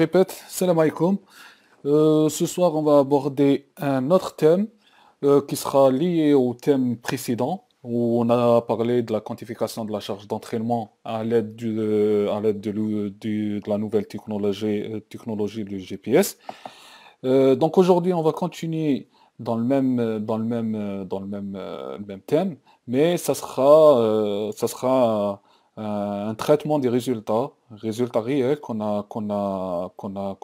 répète, salam alaikum. Euh, ce soir, on va aborder un autre thème euh, qui sera lié au thème précédent où on a parlé de la quantification de la charge d'entraînement à l'aide euh, de, de, la nouvelle technologie, technologie du GPS. donc aujourd'hui, on va continuer dans le même, dans le même, dans même thème, mais ça ça sera euh, un traitement des résultats, résultats réels qu'on a, qu'on qu'on a,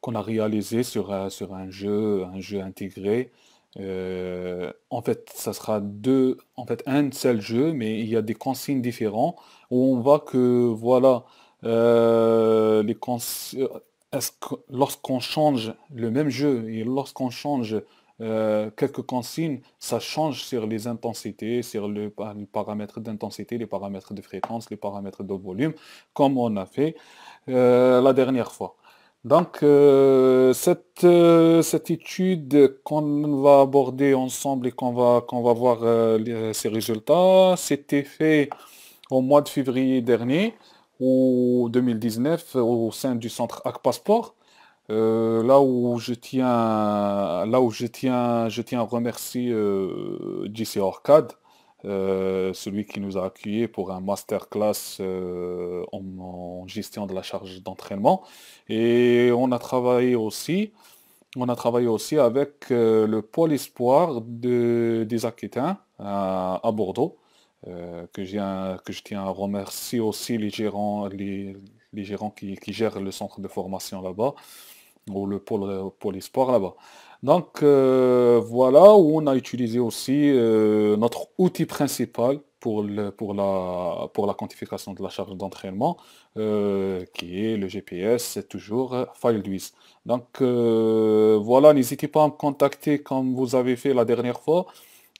qu'on a, réalisé sur, euh, sur un jeu, un jeu intégré. Euh, en fait, ça sera deux, en fait, un seul jeu, mais il y a des consignes différentes où on voit que, voilà, les lorsqu'on change le même jeu et lorsqu'on change euh, quelques consignes, ça change sur les intensités, sur le, les paramètres d'intensité, les paramètres de fréquence, les paramètres de volume, comme on a fait euh, la dernière fois. Donc, euh, cette, cette, étude qu'on va aborder ensemble et qu'on va, qu'on va voir ces résultats, c'était fait au mois de février dernier, ou 2019, au sein du centre ACPASPORT. Euh, là où je tiens, là où je tiens, à remercier euh, JC Orcade, euh, celui qui nous a accueillis pour un masterclass euh, en, gestion de la charge d'entraînement. Et on a travaillé aussi, on a travaillé aussi avec le pôle espoir des Aquitains à, Bordeaux. que, je tiens à remercier aussi les gérants, qui, gèrent le centre de formation là-bas, ou le, pôle là-bas. Donc euh, voilà où on a utilisé aussi euh, notre outil principal pour, le, pour, la, pour la quantification de la charge d'entraînement, euh, qui est le GPS, c'est toujours FileWiz. Donc voilà, n'hésitez pas à me contacter comme vous avez fait la dernière fois.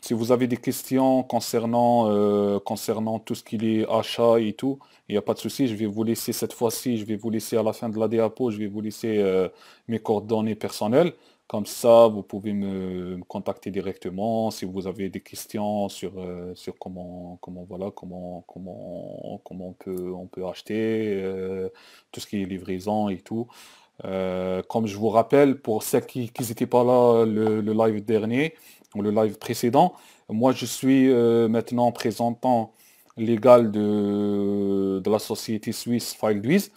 Si vous avez des questions concernant, euh, concernant tout ce qui est achat et tout, il n'y a pas de souci. Je vais vous laisser cette fois-ci, je vais vous laisser à la fin de la diapo, je vais vous laisser euh, mes coordonnées personnelles. Comme ça, vous pouvez me, contacter directement si vous avez des questions sur, euh, sur comment, comment, voilà, comment, comment, comment on, peut, on peut acheter, tout ce qui est livraison et tout. comme je vous rappelle, pour ceux qui n'étaient pas là le live dernier, le live précédent. Moi, je suis euh, maintenant présentant légal de, la société suisse FileWiz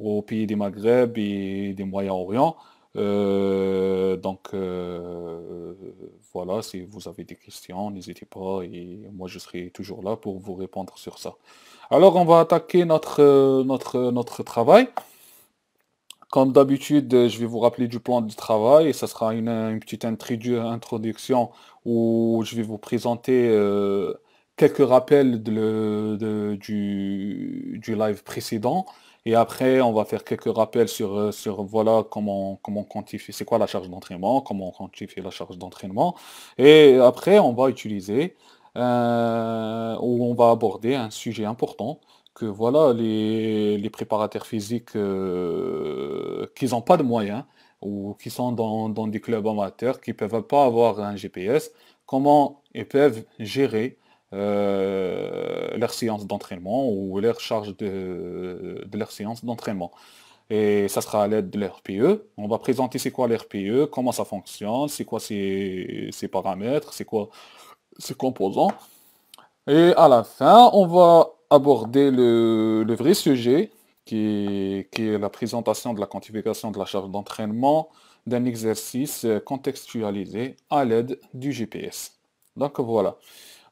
au pays des Maghreb et des Moyen-Orient. Euh, donc euh, voilà, si vous avez des questions, n'hésitez pas et moi je serai toujours là pour vous répondre sur ça. Alors on va attaquer notre, notre, notre travail. Comme d'habitude, euh, je vais vous rappeler du plan de travail et ce sera une, une petite introduction où je vais vous présenter euh, quelques rappels de du, live précédent. Et après, on va faire quelques rappels sur, euh, sur voilà, comment, comment quantifier, c'est quoi la charge d'entraînement, comment quantifier la charge d'entraînement. Et après, on va utiliser, ou on va aborder un sujet important que voilà, les, préparateurs physiques euh, qui n'ont pas de moyens ou qui sont dans, des clubs amateurs, qui ne peuvent pas avoir un GPS, comment ils peuvent gérer euh, leur séance d'entraînement ou leur charge de, leur séance d'entraînement. Et ça sera à l'aide de l'RPE. On va présenter c'est quoi l'RPE, comment ça fonctionne, c'est quoi ces ses paramètres, c'est quoi ses composants. Et à la fin, on va aborder le, vrai sujet, qui, est la présentation de la quantification de la charge d'entraînement d'un exercice contextualisé à l'aide du GPS. Donc voilà.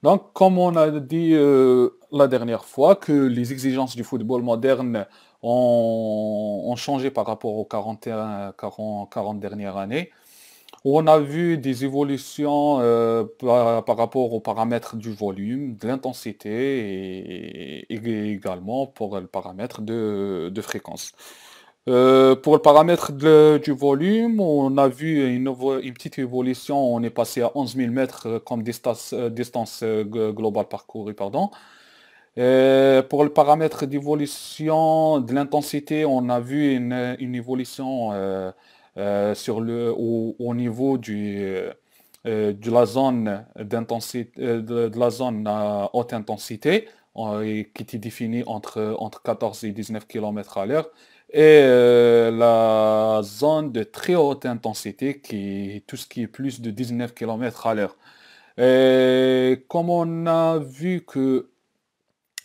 Donc comme on a dit euh, la dernière fois que les exigences du football moderne ont, changé par rapport aux 41, 40 dernières années, on a vu des évolutions euh, par, rapport aux paramètres du volume, de l'intensité et, également pour le paramètre de, fréquence. Euh, pour le paramètre du volume, on a vu une, petite évolution. On est passé à 11 000 mètres comme distance, euh, globale parcourue. Pardon. pour le paramètre d'évolution de l'intensité, on a vu une, évolution euh, sur le, au, niveau du, euh, de la zone d'intensité, euh, de, la zone à haute intensité, qui était définie entre, entre 14 et 19 km à l'heure, et la zone de très haute intensité, qui est tout ce qui est plus de 19 km à l'heure. Comme on a vu que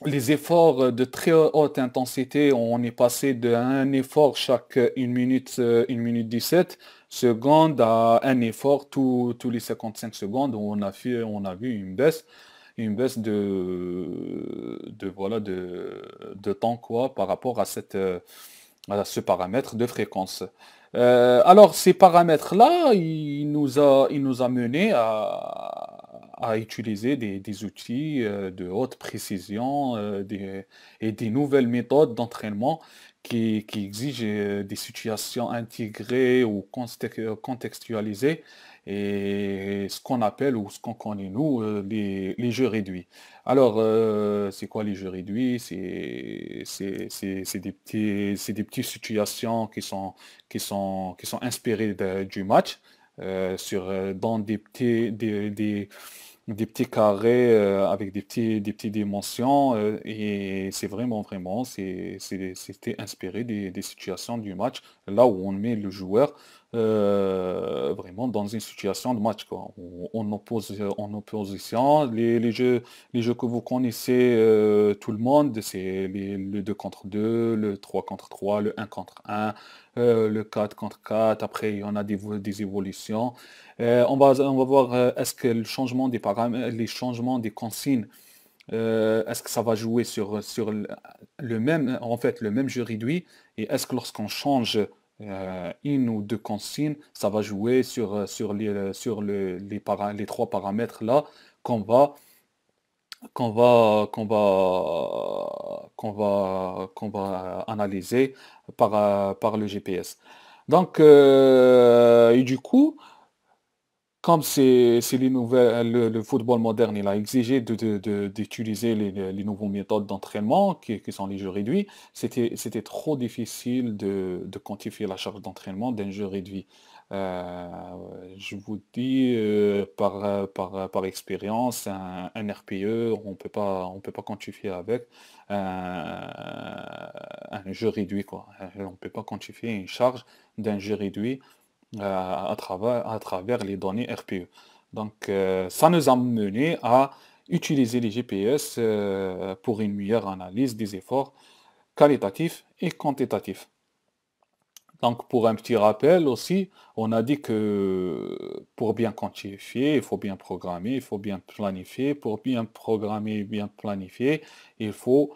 les efforts euh, de très haute intensité, on est passé d'un effort chaque 1 euh, minute, euh, minute 17 secondes à un effort tous les 55 secondes on a, on a vu une baisse une baisse de, de voilà de, temps quoi par rapport à cette ce paramètre de fréquence. alors ces paramètres là, il nous a il nous a mené à, à utiliser des, outils euh, de haute précision euh, et des nouvelles méthodes d'entraînement qui, qui, exigent euh, des situations intégrées ou contextualisées et ce qu'on appelle ou ce qu'on connaît nous les, jeux réduits. Alors, c'est quoi les jeux réduits C'est des, petits, des petites situations qui sont, qui sont, qui sont inspirées du match. sur, dans des, petits, des, des petits carrés euh, avec des petites dimensions euh, et c'est vraiment vraiment c'était inspiré des, situations du match là où on met le joueur euh, vraiment dans une situation de match. où On, oppose, euh, en opposition, les, jeux, les jeux que vous connaissez euh, tout le monde, c'est le 2 contre 2, le 3 contre 3, le 1 contre 1, le 4 contre 4. Après, il y en a des, des évolutions. on, va, on va voir est-ce que le changement des paramètres, les changements des consignes est-ce que ça va jouer sur, sur le même, en fait, le même jeu réduit Et est-ce que lorsqu'on change euh, une ou deux consignes, ça va jouer sur, euh, sur, les, euh, sur les, trois paramètres là qu'on va qu'on va qu'on va qu'on va qu'on va analyser par, le GPS. Donc du coup, comme euh, le, football moderne, il a exigé d'utiliser les, les, nouvelles méthodes d'entraînement qui, sont les jeux réduits, c'était trop difficile de, quantifier la charge d'entraînement d'un jeu réduit. Euh, je vous dis euh, par, expérience, un, RPE, on ne peut pas quantifier avec un jeu réduit On ne peut pas quantifier une charge d'un jeu réduit euh, à, travers, à travers les données RPE. Donc euh, ça nous a mené à utiliser les GPS euh, pour une meilleure analyse des efforts qualitatifs et quantitatifs. Donc pour un petit rappel aussi, on a dit que pour bien quantifier, il faut bien programmer, il faut bien planifier. Pour bien programmer, bien planifier, il faut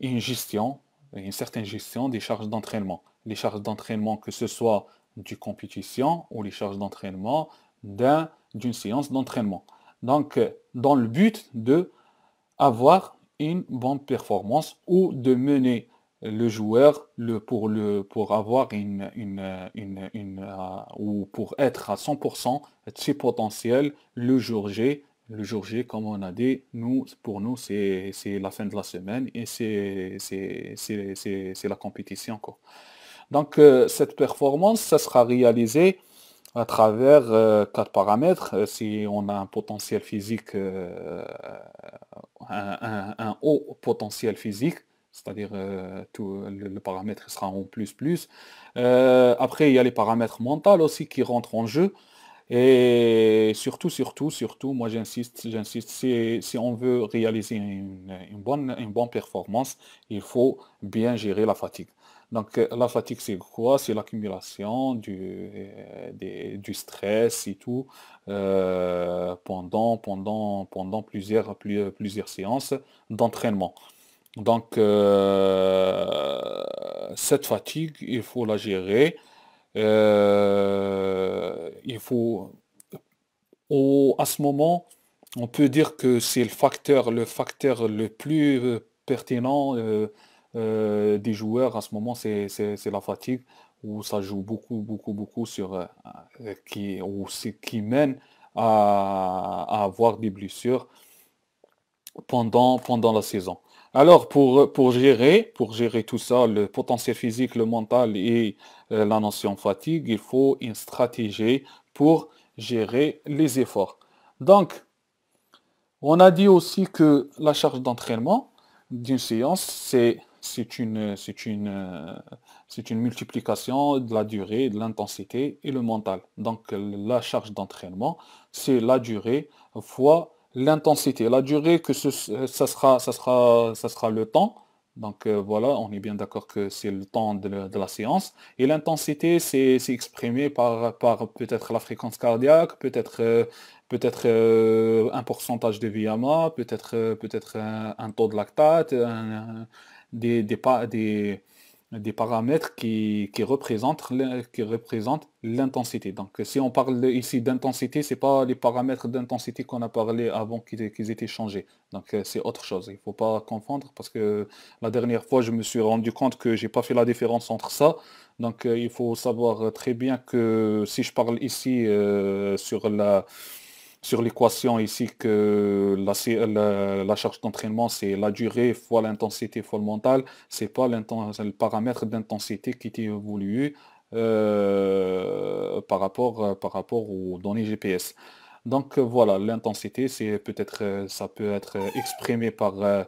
une gestion, une certaine gestion des charges d'entraînement. Les charges d'entraînement, que ce soit du compétition ou les charges d'entraînement d'un, d'une séance d'entraînement. Donc, euh, dans le but de avoir une bonne performance ou de mener le joueur le, pour, le, pour avoir une, une, euh, ou pour être à 100% de ses potentiels le jour J. Le jour J, comme on a dit, nous, pour nous, c'est la fin de la semaine et c'est la compétition. Quoi. Donc euh, cette performance, ça sera réalisé à travers euh, quatre paramètres. Euh, si on a un potentiel physique, un, haut potentiel physique, c'est-à-dire tout le, paramètre sera en plus plus. après, il y a les paramètres mentaux aussi qui rentrent en jeu. Et surtout, surtout, surtout, moi j'insiste, j'insiste, si, on veut réaliser une bonne performance, il faut bien gérer la fatigue. Donc euh, la fatigue, c'est quoi C'est l'accumulation du, euh, du stress et tout euh, pendant, pendant, pendant plusieurs, plusieurs séances d'entraînement. Donc cette fatigue, il faut la gérer. il faut à ce moment, on peut dire que c'est le facteur, le facteur le plus pertinent euh, des joueurs à ce moment, c'est la fatigue où ça joue beaucoup, beaucoup, beaucoup sur euh, euh, qui qui, ce qui mène à, avoir des blessures pendant, pendant la saison. Alors pour, pour, gérer, pour gérer tout ça, le potentiel physique, le mental et la notion fatigue, il faut une stratégie pour gérer les efforts. Donc, on a dit aussi que la charge d'entraînement d'une séance, c'est c'est une, c'est une, c'est une multiplication de la durée, de l'intensité et le mental. Donc la charge d'entraînement, c'est la durée fois l'intensité. La durée, que ce, ça, sera, ça, sera, ça sera le temps. Donc euh, voilà, on est bien d'accord que c'est le temps de, la séance. Et l'intensité, c'est exprimé par, par peut-être la fréquence cardiaque, peut-être euh, peut-être euh, un pourcentage de VMA, peut-être peut-être un, taux de lactate, des, des, des, paramètres qui, qui représentent qui représentent l'intensité. Donc si on parle ici d'intensité, c'est pas les paramètres d'intensité qu'on a parlé avant qu'ils aient étaient changés. Donc euh, c'est autre chose. Il faut pas confondre parce que la dernière fois je me suis rendu compte que j'ai pas fait la différence entre ça. Donc euh, il faut savoir très bien que si je parle ici euh, sur la sur l'équation ici que la, charge d'entraînement, c'est la durée fois l'intensité fois le mental. C'est pas le paramètre d'intensité qui est évolué euh, par, rapport, par rapport aux données GPS. Donc voilà, l'intensité, c'est peut-être, ça peut être exprimé par euh,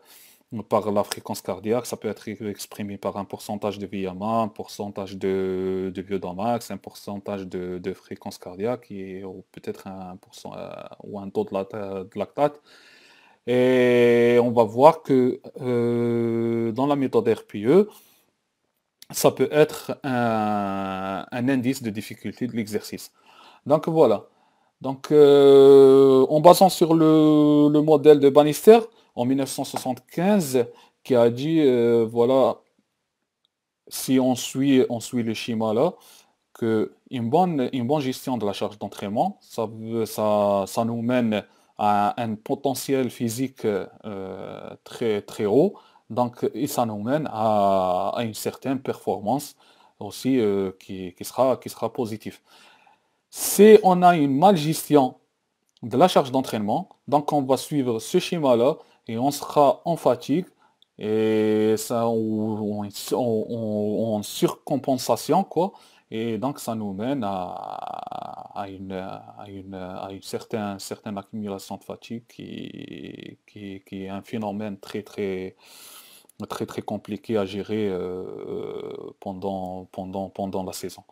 par la fréquence cardiaque, ça peut être exprimé par un pourcentage de VMA, un pourcentage de, de biodamax, un pourcentage de, fréquence cardiaque et peut-être un euh, ou un taux de, lactate. Et on va voir que euh, dans la méthode RPE, ça peut être un, indice de difficulté de l'exercice. Donc voilà. Donc euh, en basant sur le, le modèle de Bannister, en 1975 qui a dit, euh, voilà, si on suit, on suit le schéma là, que une bonne, une bonne gestion de la charge d'entraînement, ça, ça, ça, nous mène à un potentiel physique euh, très, très haut, donc et ça nous mène à, une certaine performance aussi euh, qui, sera, qui sera positif. Si on a une mal gestion de la charge d'entraînement, donc on va suivre ce schéma-là, et on sera en fatigue et ça on, surcompensation quoi et donc ça nous mène à, une, certaine, accumulation de fatigue qui, est un phénomène très très très très compliqué à gérer euh, euh, pendant, pendant, pendant la saison.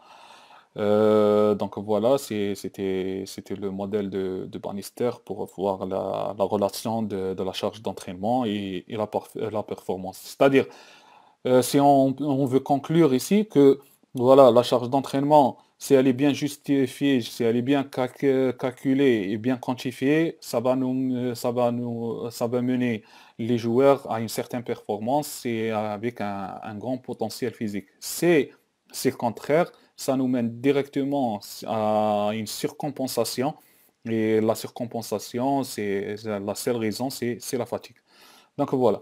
Euh, donc voilà, c'était le modèle de, de, Bannister pour voir la, relation de, la charge d'entraînement et, la, performance. C'est-à-dire, euh, si on, veut conclure ici que voilà, la charge d'entraînement, si elle est bien justifiée, si elle est bien calculée et bien quantifiée, ça va, nous, ça va, nous, ça va mener les joueurs à une certaine performance et avec un, un grand potentiel physique. C'est le contraire ça nous mène directement à une surcompensation. Et la surcompensation, c'est la seule raison, c'est la fatigue. Donc voilà.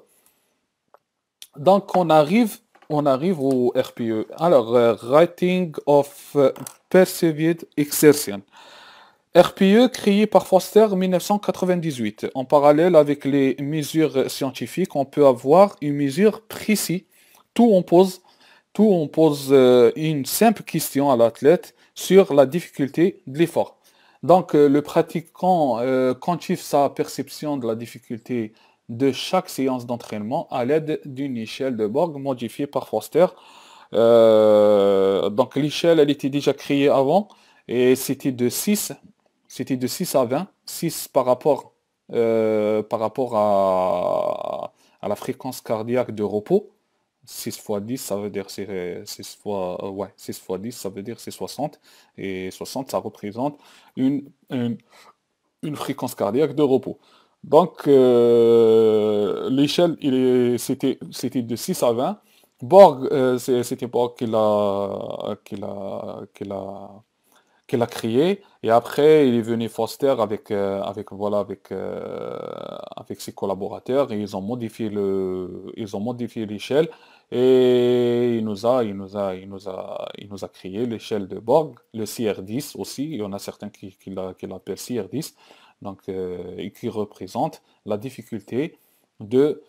Donc on arrive, on arrive au RPE. Alors, euh, Writing of euh, Perceived Exertion. RPE créé par Foster en 1998. En parallèle avec les mesures scientifiques, on peut avoir une mesure précise. Tout on pose tout, on pose euh, une simple question à l'athlète sur la difficulté de l'effort. Donc, euh, le pratiquant quantifie euh, sa perception de la difficulté de chaque séance d'entraînement à l'aide d'une échelle de Borg modifiée par Foster. donc l'échelle, elle était déjà créée avant et c'était de 6. C'était de 6 à 20. 6 par rapport, par rapport à, la fréquence cardiaque de repos 6 x 10, ça veut dire 6 fois ouais, 6 fois 10, ça veut dire c'est 60. Euh, Et 60, ça représente une, une, fréquence cardiaque de repos. Donc, euh, l'échelle, c'était de 6 à 20. Borg, euh, c'était Borg qui l'a qu'il a créé. Et après, il est venu Foster avec, euh, avec, voilà, avec, euh, avec ses collaborateurs et ils ont modifié le, ils ont modifié l'échelle et il nous a, il nous a, il nous a, il nous a créé l'échelle de Borg, le CR10 aussi. Il y en a certains qui, qui l'appellent CR10, donc euh, et qui représente la difficulté de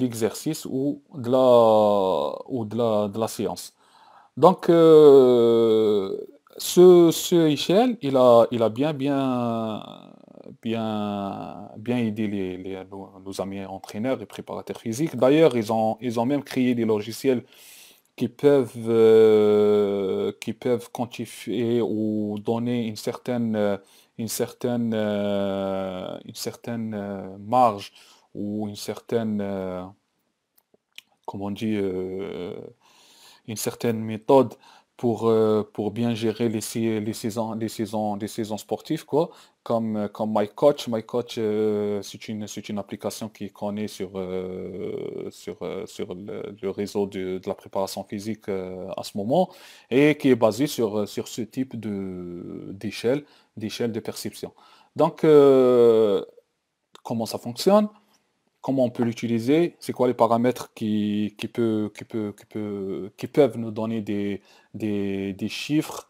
l'exercice ou de la ou de la, de la séance. Donc ce, ce il a, il a bien, bien, bien, bien aidé les, nos, amis entraîneurs et préparateurs physiques. D'ailleurs, ils ont, ils ont même créé des logiciels qui peuvent, euh, qui peuvent quantifier ou donner une certaine, une certaine, euh, une certaine euh, marge ou une certaine, une certaine méthode euh, pour, bien gérer les, les, saisons, les, saisons, les saisons sportives, quoi. Comme, euh, comme My Coach. My Coach, euh, c'est une, application qui connaît sur, sur, sur le, réseau de, la préparation physique à ce moment et qui est basée sur, sur ce type d'échelle d'échelle de perception. Donc, comment ça fonctionne comment on peut l'utiliser, c'est quoi les paramètres qui, peuvent nous donner des, chiffres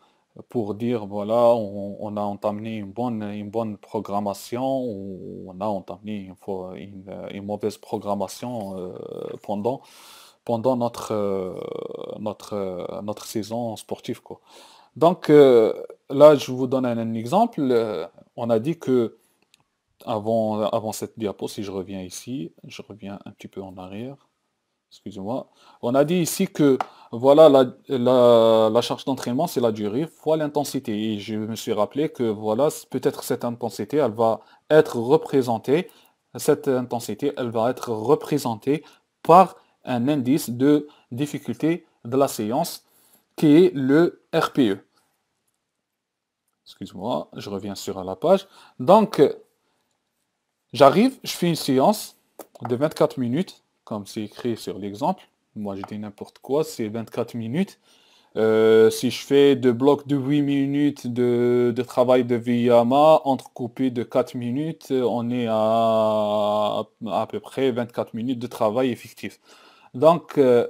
pour dire voilà, on, a entamé une bonne, une bonne programmation ou on a entamé une, mauvaise programmation euh, pendant, pendant notre, euh, notre, euh, notre saison sportive. Quoi. Donc là, je vous donne un exemple. On a dit que avant, avant cette diapo, si je reviens ici, je reviens un petit peu en arrière, excusez-moi, on a dit ici que voilà la, la charge d'entraînement, c'est la durée fois l'intensité. Et je me suis rappelé que voilà, peut-être cette intensité, elle va être représentée, cette intensité, elle va être représentée par un indice de difficulté de la séance qui est le RPE. Excuse-moi, je reviens sur la page. Donc, J'arrive, je fais une séance de 24 minutes, comme c'est écrit sur l'exemple. Moi, je dis n'importe quoi, c'est 24 minutes. Euh, si je fais deux blocs de 8 minutes de, travail de Viyama, entrecoupé de 4 minutes, euh, on est à à peu près 24 minutes de travail effectif. Donc, euh,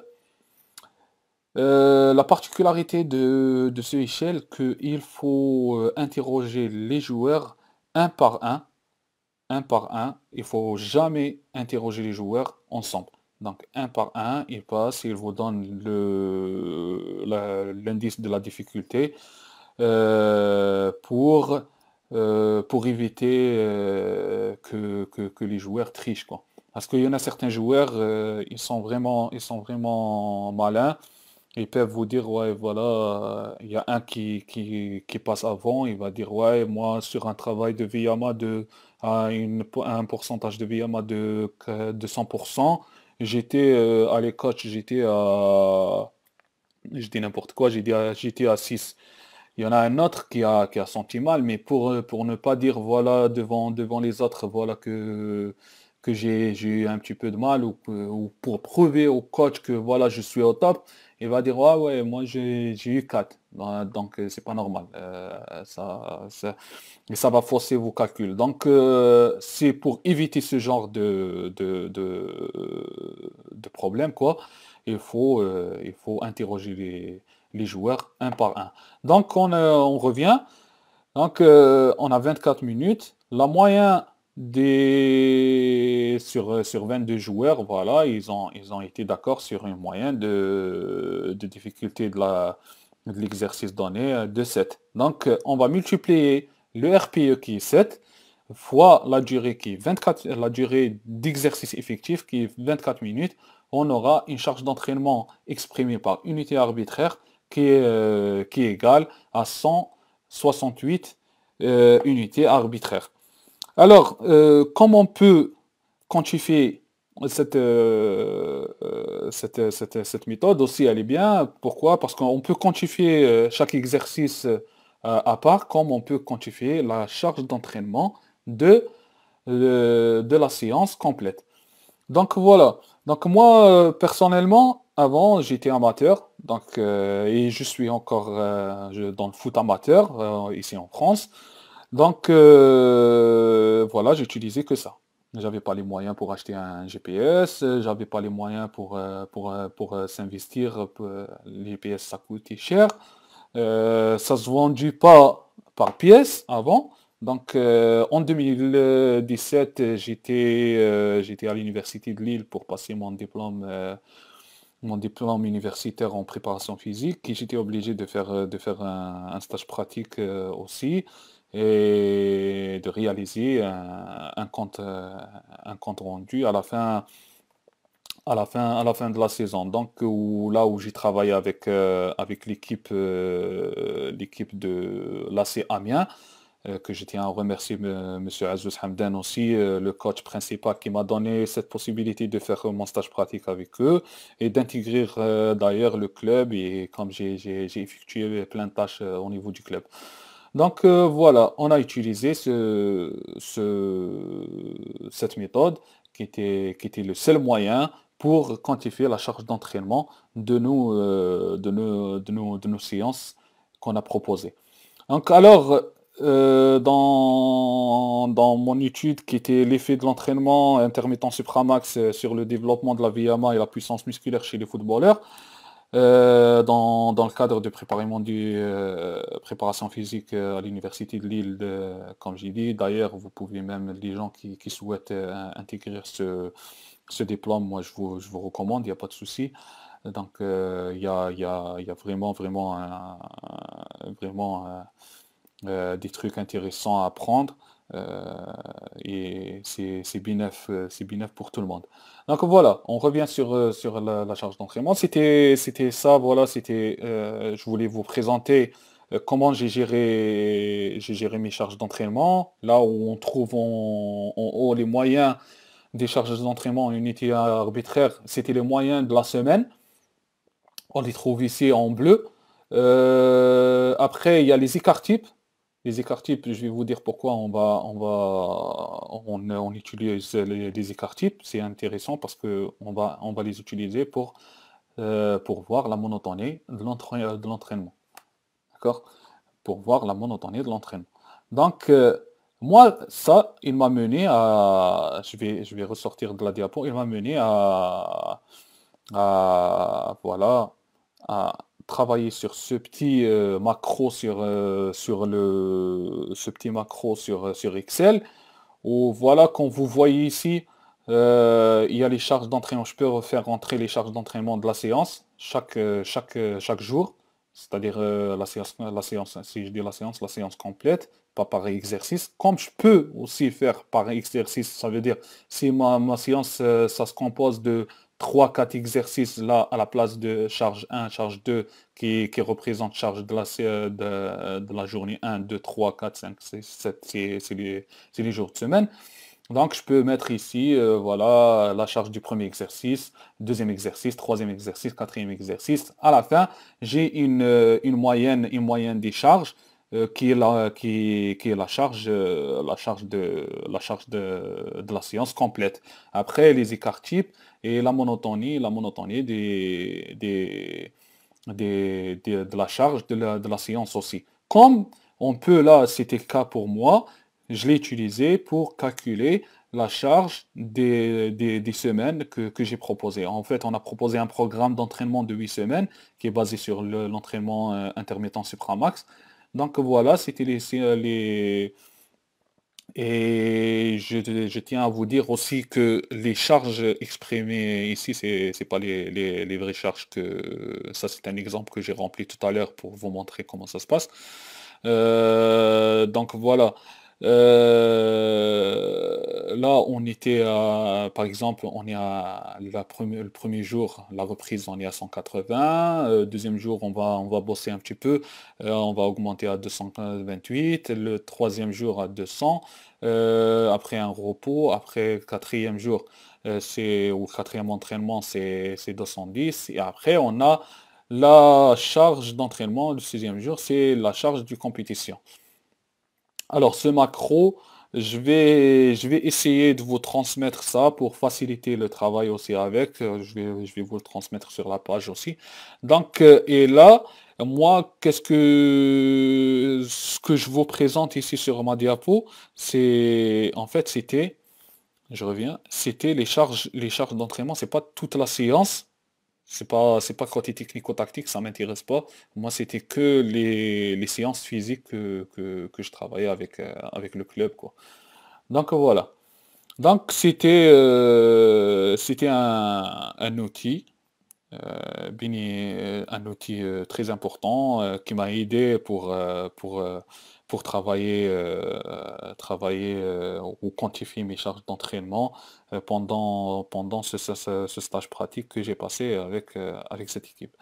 la particularité de, de ce échelle, qu'il faut interroger les joueurs un par un un par un. Il faut jamais interroger les joueurs ensemble. Donc un par un, il passe, il vous donne l'indice de la difficulté euh, pour, euh, pour éviter euh, que, les joueurs trichent. Quoi. Parce qu'il y en a certains joueurs, ils, sont vraiment, ils sont vraiment malins. Ils peuvent vous dire, ouais, voilà, il y a un qui, qui, passe avant, il va dire, ouais, moi, sur un travail de Viyama de, à, un pourcentage de VMA de, de 100%. J'étais euh, à les j'étais à... Je dis n'importe quoi, j'ai j'étais à 6. Il y en a un autre qui a, qui a senti mal, mais pour, euh, pour ne pas dire, voilà, devant, devant les autres, voilà que que j'ai eu un petit peu de mal ou, ou, pour prouver au coach que voilà je suis au top il va dire ouais, ouais moi j'ai eu 4, bah, donc euh, c'est pas normal. Euh, ça, ça va forcer vos calculs. Donc euh, c'est pour éviter ce genre de, de, de, problème, quoi. Il faut, il faut interroger les, les, joueurs un par un. Donc on, on revient. Donc on a 24 minutes. La moyenne des... Sur, 22 euh, joueurs, voilà, ils ont, été d'accord sur un moyen de, difficulté de l'exercice donné euh, de 7. Donc, euh, on va multiplier le RPE qui est 7 fois la durée qui 24, la durée d'exercice effectif qui est 24 minutes, on aura une charge d'entraînement exprimée par unité arbitraire qui est, égale à 168 unités arbitraires. Alors, euh, comment on peut quantifier euh, euh, cette, méthode aussi, elle est bien. Pourquoi Parce qu'on peut quantifier chaque exercice à part, comme on peut quantifier la charge d'entraînement de, la séance complète. Donc voilà. Donc moi, personnellement, avant, j'étais amateur, et je suis encore dans le foot amateur, ici en France. Donc euh, voilà, j'utilisais que ça. Je n'avais pas les moyens pour acheter un GPS, n'avais euh, pas les moyens pour, euh, pour, s'investir. Le GPS ça coûtait cher. Euh, ça se vendait pas par pièce avant. Donc en 2017, j'étais à l'université de Lille pour passer mon diplôme mon diplôme universitaire en préparation physique j'étais obligé de faire, un, stage pratique aussi et de réaliser un, euh, compte, rendu à la fin à la fin, de la saison. Donc là où j'ai travaillé avec, euh, l'équipe, euh, l'équipe de l'AC Amiens, que je tiens à remercier M. Azouz Hamden aussi, le coach principal qui m'a donné cette possibilité de faire mon stage pratique avec eux et d'intégrer d'ailleurs le club et comme j'ai effectué plein de tâches au niveau du club. Donc euh, voilà, on a utilisé cette méthode qui était, le seul moyen pour quantifier la charge d'entraînement de, nos, euh, séances qu'on a proposées. alors, euh, dans, dans mon étude qui était l'effet de l'entraînement intermittent supramax sur le développement de la VMA et la puissance musculaire chez les footballeurs, euh, dans, le cadre de préparation, du, euh, préparation physique euh, à l'Université de Lille, comme j'ai dit. D'ailleurs, vous pouvez même, les gens qui, souhaitent intégrer ce, diplôme, moi, je vous, recommande, il n'y a pas de souci. Donc, il y a, y, vraiment, vraiment, vraiment euh, des trucs intéressants à apprendre. Euh, et c'est bien, euh, bien pour tout le monde. Donc voilà, on revient sur, sur la, charge d'entraînement. C'était c'était ça, voilà, c'était. je voulais vous présenter comment j'ai géré, j'ai géré mes charges d'entraînement. Là où on trouve en, haut les moyens des charges d'entraînement en unité arbitraire, c'était les moyens de la semaine. On les trouve ici en bleu. après, il y a les écarts types. Les écarts-types, je vais vous dire pourquoi on va, on va, on, utilise les, écarts-types. C'est intéressant parce que on va, on va les utiliser pour, euh, pour voir la monotonie de l'entraînement. D'accord Pour voir la monotonie de l'entraînement. Donc, euh, moi, ça, il m'a mené à... Je vais, je vais ressortir de la diapo. Il m'a mené à... à... Voilà. À, travailler sur ce petit euh, macro sur, euh, sur le ce petit macro sur, euh, sur Excel. Où voilà, comme vous voyez ici, il y a les charges d'entraînement. Je peux refaire rentrer les charges d'entraînement de la séance chaque, chaque, chaque jour. C'est-à-dire la, séance, la séance, si je dis la séance, la séance complète, pas par exercice. Comme je peux aussi faire par exercice, ça veut dire si ma, ma séance, ça se compose de 3-4 exercices là à la place de charge 1, charge 2 qui, représente charge euh, de la, euh, de, la journée 1, 2, 3, 4, 5, 6, 7, c'est les, jours de semaine. Donc je peux mettre ici euh, voilà, la charge du premier exercice, deuxième exercice, troisième exercice, quatrième exercice. À la fin, j'ai une, moyenne, une moyenne des charges. Euh, qui, est euh, la, charge, de, la charge de, la séance complète. Après, les écarts types et la monotonie, la monotonie de la charge de la, de séance aussi. Comme on peut, là, c'était le cas pour moi, je l'ai utilisé pour calculer la charge des, semaines que, j'ai proposé. En fait, on a proposé un programme d'entraînement de 8 semaines qui est basé sur l'entraînement euh, intermittent supramax. Donc voilà, c'était les, euh, Et je, tiens à vous dire aussi que les charges exprimées ici, ce n'est pas les, vraies charges que... Ça, c'est un exemple que j'ai rempli tout à l'heure pour vous montrer comment ça se passe. Euh, donc voilà. Euh, là, on était, à, par exemple, on est à le premier jour, la reprise, on est à 180. Euh, deuxième jour, on va, on va bosser un petit peu. Euh, on va augmenter à 228. Le troisième jour à 200. après un repos, après quatrième jour, c'est ou quatrième entraînement, c'est 210. Et après, on a la charge d'entraînement, le sixième jour, c'est la charge du compétition. Alors ce macro, je vais, essayer de vous transmettre ça pour faciliter le travail aussi avec. Euh, je vais, je vais vous le transmettre sur la page aussi. Donc, euh, et là, moi, qu'est-ce que ce que je vous présente ici sur ma diapo, c'est en fait c'était, je reviens, c'était les charges, les charges d'entraînement. C'est pas toute la séance, c'est pas c'est pas côté technico-tactique, ça m'intéresse pas. Moi, c'était que les, les, séances physiques que, je travaillais avec, euh, avec le club. Quoi. Donc voilà. Donc c'était euh, c'était un, outil, euh, euh un outil très important qui m'a aidé pour, pour pour travailler, euh, travailler euh, ou quantifier mes charges d'entraînement euh, pendant, pendant ce, stage pratique que j'ai passé avec, avec cette équipe.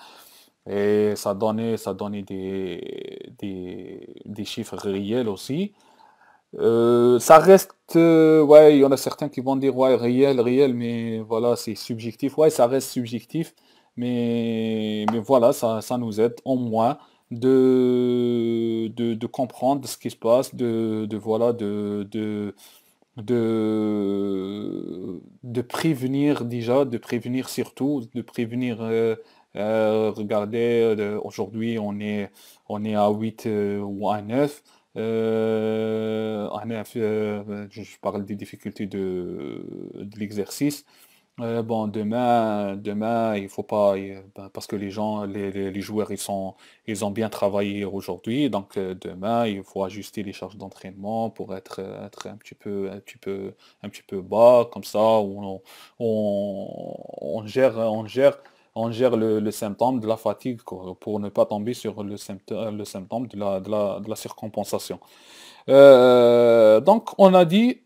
Et ça donnait, ça donnait des, des, des chiffres réels aussi. ça reste, ouais, il y en a certains qui vont dire, ouais, réel, réel, mais voilà, c'est subjectif. Ouais, ça reste subjectif, mais, mais voilà, ça, ça nous aide au moins de, comprendre ce qui se passe, de, de prévenir déjà, de prévenir surtout, de prévenir. Euh, euh, regardez, euh, aujourd'hui on est, on est à 8 ou à à 9 je parle des difficultés de, l'exercice. Euh, bon, demain, demain, il faut pas, ben, parce que les gens, les, joueurs, ils sont, ils ont bien travaillé aujourd'hui, donc euh, demain, il faut ajuster les charges d'entraînement pour être, un petit peu, un petit peu, un petit peu bas, comme ça, on, on, gère, on gère, on gère le, symptôme de la fatigue pour ne pas tomber sur le symptôme, le symptôme de la, de la, de surcompensation. Euh, donc, on a dit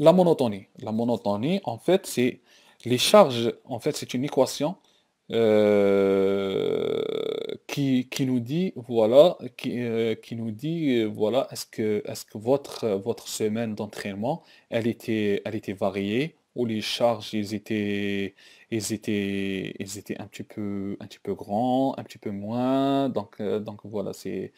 la monotonie. La monotonie, en fait, c'est les charges, en fait, c'est une équation euh, qui, nous dit, voilà, qui, euh, qui nous dit, voilà, est-ce que, est -ce que votre, votre semaine d'entraînement, elle était, elle était variée où les charges ils étaient, ils étaient, ils étaient un, petit peu, un petit peu grand un petit peu moins. Donc, euh, donc voilà, c'est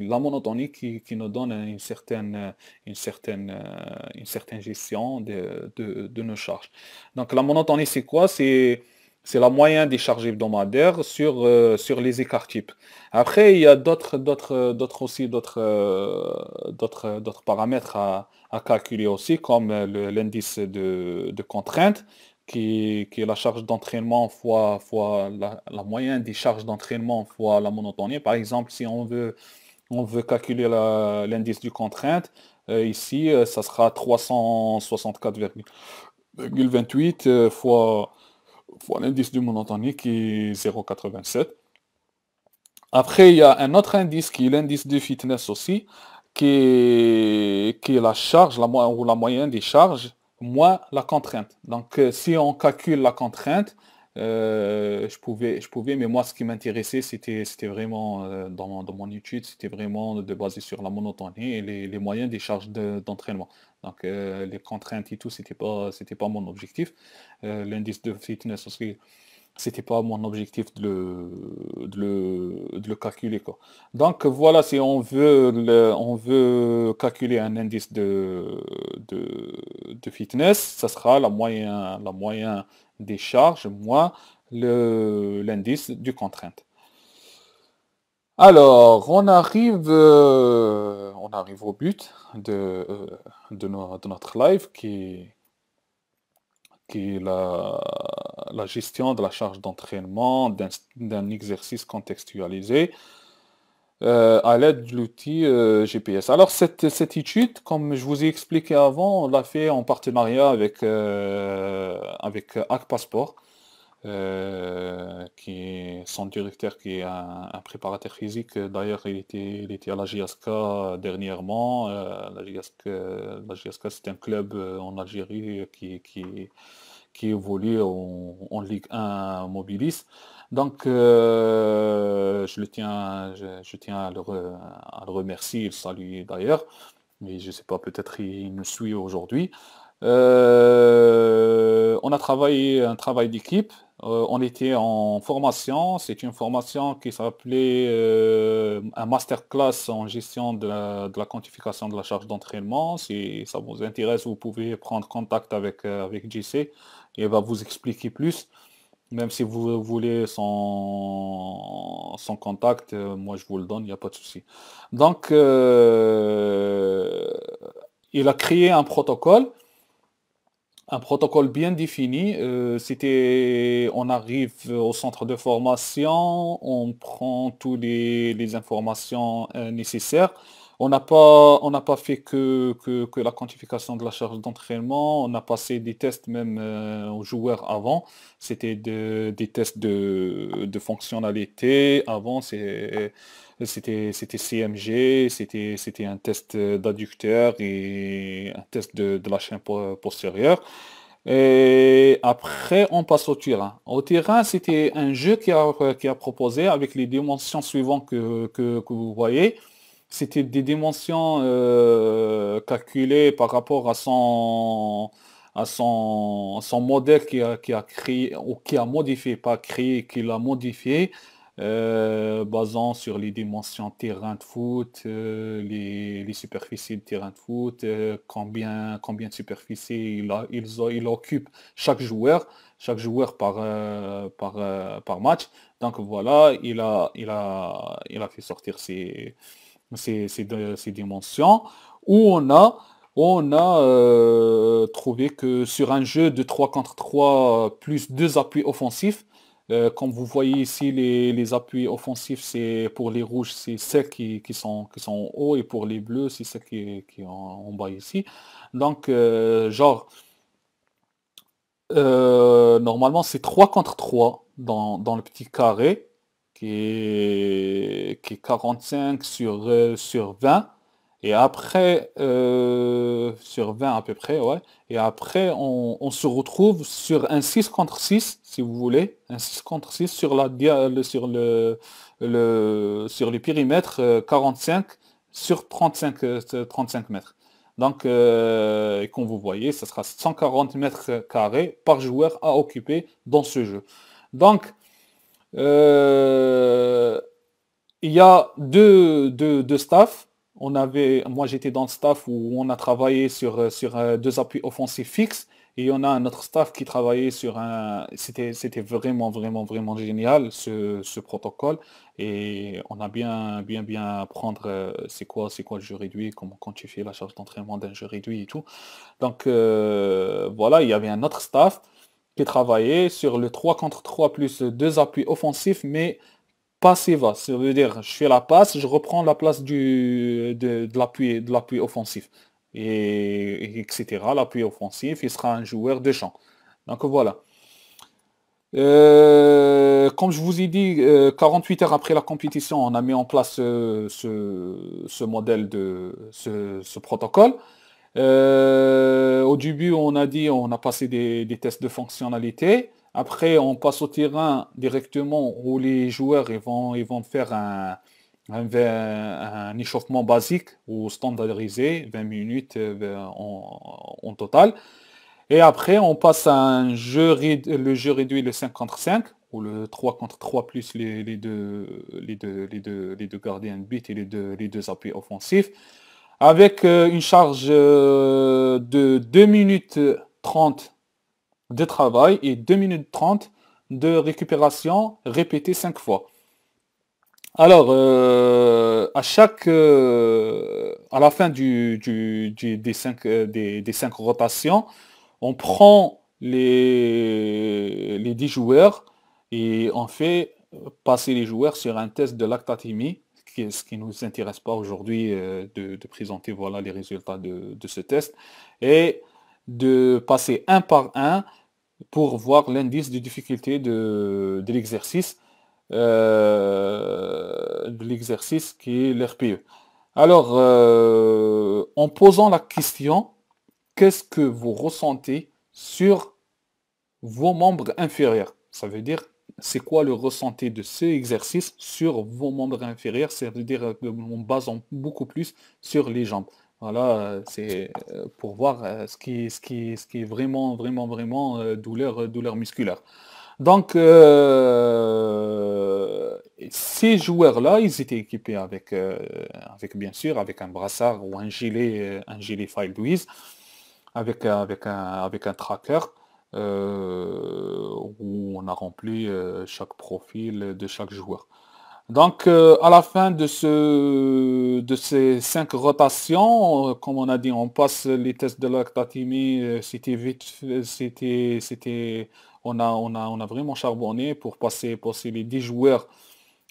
la monotonie qui, nous donne une certaine, une certaine, euh, une certaine gestion de, nos charges. Donc la monotonie, c'est quoi C'est c'est la moyenne des charges hebdomadaires sur, euh, sur les écarts types. Après, il y a d'autres d'autres d'autres aussi d'autres d'autres d'autres paramètres à, à calculer aussi, comme euh, l'indice de, de, contrainte, qui, est la charge d'entraînement fois, fois la, moyenne des charges d'entraînement fois la monotonie. Par exemple, si on veut, on veut calculer l'indice du contrainte, euh, ici, euh, ça sera 364,28 fois, fois l'indice du monotonie qui est 0,87. Après, il y a un autre indice qui est l'indice de fitness aussi qui est, qui la charge, la, ou la moyenne des charges, moins la contrainte. Donc, euh, si on calcule la contrainte, euh, je, pouvais, je pouvais, mais moi, ce qui m'intéressait, c'était vraiment, euh, dans, mon, étude, c'était vraiment de baser sur la monotonie et les, moyens des charges d'entraînement. Donc, les contraintes et tout, c'était pas, pas mon objectif. L'indice de fitness aussi, c'était pas mon objectif de le, calculer. Quoi. Donc voilà, si on veut, le, on veut calculer un indice de, de, fitness, ça sera la moyenne, la moyenne des charges moins l'indice du contrainte. Alors, on arrive, euh, on arrive au but de, euh, de, de notre live qui, qui est la, la gestion de la charge d'entraînement d'un exercice contextualisé euh, à l'aide de l'outil euh, GPS. Alors cette, étude, comme je vous ai expliqué avant, on l'a fait en partenariat avec, euh, avec euh, qui est son directeur, qui est un, préparateur physique. D'ailleurs, il était, il était à la JSK dernièrement. la GSK c'est un club en Algérie qui... qui qui évolue en, en Ligue 1 Mobilis. Donc, euh, je, le tiens, je, tiens à le, remercier, saluer d'ailleurs. Mais je ne sais pas, peut-être il nous suit aujourd'hui. Euh, on a travaillé un travail d'équipe. Euh, on était en formation. C'est une formation qui s'appelait un masterclass en gestion de la, quantification de la charge d'entraînement. Si ça vous intéresse, vous pouvez prendre contact avec, avec JC et va vous expliquer plus. Même si vous voulez son, son contact, euh, moi je vous le donne, il n'y a pas de souci. Donc, euh, il a créé un protocole, un protocole bien défini. Euh, c'était, on arrive au centre de formation, on prend toutes les, informations nécessaires on n'a pas, on pas fait que, que, la quantification de la charge d'entraînement. On a passé des tests même euh, aux joueurs avant. C'était des tests de, fonctionnalité. Avant, c'était, c'était CMG, c'était, c'était un test d'adducteur et un test de, la chaîne postérieure. Et après, on passe au terrain. Au terrain, c'était un jeu qui a, proposé avec les dimensions suivantes que vous voyez c'était des dimensions euh, calculées par rapport à son, à son, son modèle qui a, créé ou qui a modifié, pas créé, qu'il a modifié, euh, basant sur les dimensions terrain de foot, euh, les, superficies de terrain de foot, combien, combien de superficies il, a, il, occupe chaque joueur, chaque joueur par, par, par match. Donc voilà, il a, il a, il a fait sortir ses ces, ces, dimensions, où on a, on a euh, trouvé que sur un jeu de 3 contre 3 plus deux appuis offensifs, euh, comme vous voyez ici, les, appuis offensifs, c'est pour les rouges, c'est celles qui, sont, qui sont en haut et pour les bleus, c'est celles qui, qui sont en, bas ici. Donc, euh, genre, normalement, c'est 3 contre 3 dans, le petit carré qui est, 45 sur, 20. Euh, et après, euh, sur 20 à peu près, ouais. Et après, on, se retrouve sur un 6 contre 6, si vous voulez. Un 6 contre 6 sur, la, sur, le, le, sur périmètre 45 euh, sur 35, 35 mètres. Donc, comme vous voyez, ce sera 140 mètres carrés par joueur à occuper dans ce jeu. Donc, euh, il y a deux, deux, deux staffs. On avait, moi j'étais dans le staff où on a travaillé sur, sur euh, deux appuis offensifs fixes. Et on a un autre staff qui travaillait sur un... C'était, vraiment, vraiment, vraiment génial, ce, protocole. Et on a bien, bien, bien apprendre euh, c'est quoi, c'est quoi le jeu réduit, comment quantifier la charge d'entraînement d'un jeu réduit et tout. Donc, voilà, il y avait un autre staff travailler sur le 3 contre 3 plus deux appuis offensifs, mais va Ça veut dire, je fais la passe, je reprends la place du, de, de l'appui, de l'appui offensif. Et, etc. L'appui offensif, il sera un joueur de champ. Donc voilà. Euh, comme je vous ai dit, 48 euh, heures après la compétition, on a mis en place euh, ce, ce, modèle de ce protocole. Euh, au début, on a dit, on a passé des, tests de fonctionnalité. Après, on passe au terrain directement où les joueurs vont, ils vont faire un, échauffement basique ou standardisé, 20 minutes euh, en, total. Et après, on passe à un jeu, le jeu réduit, le 5 contre 5, ou le 3 contre 3 plus les, deux, les, deux, les, gardiens de but et les deux, les deux appuis offensifs avec euh, une charge euh, de 2 minutes 30 de travail et 2 minutes 30 de récupération répétée 5 fois. Alors, euh, à chaque, à la fin du, des, 5, rotations, on prend les, les 10 joueurs et on fait passer les joueurs sur un test de lactatémie ce qui nous intéresse pas aujourd'hui euh, de, présenter voilà, les résultats de, ce test et de passer un par un pour voir l'indice de difficulté de, l'exercice euh, de l'exercice qui est l'RPE. Alors, euh, en posant la question, qu'est-ce que vous ressentez sur vos membres inférieurs Ça veut dire c'est quoi le ressenti de ce exercice sur vos membres inférieurs, c'est-à-dire euh, en basant beaucoup plus sur les jambes. Voilà, euh, c'est euh, pour voir ce qui, ce, qui, ce qui est vraiment, vraiment, vraiment douleur, douleur musculaire. Donc, ces joueurs-là, ils étaient équipés avec, avec, bien sûr, avec un brassard ou un gilet, un gilet File avec, avec, avec un tracker. Euh, où on a rempli euh, chaque profil de chaque joueur. Donc euh, à la fin de, ce, de ces cinq rotations, comme on a dit, on passe les tests de l'actatimie, c'était vite, c'était, on a, on a vraiment charbonné pour passer, les 10 joueurs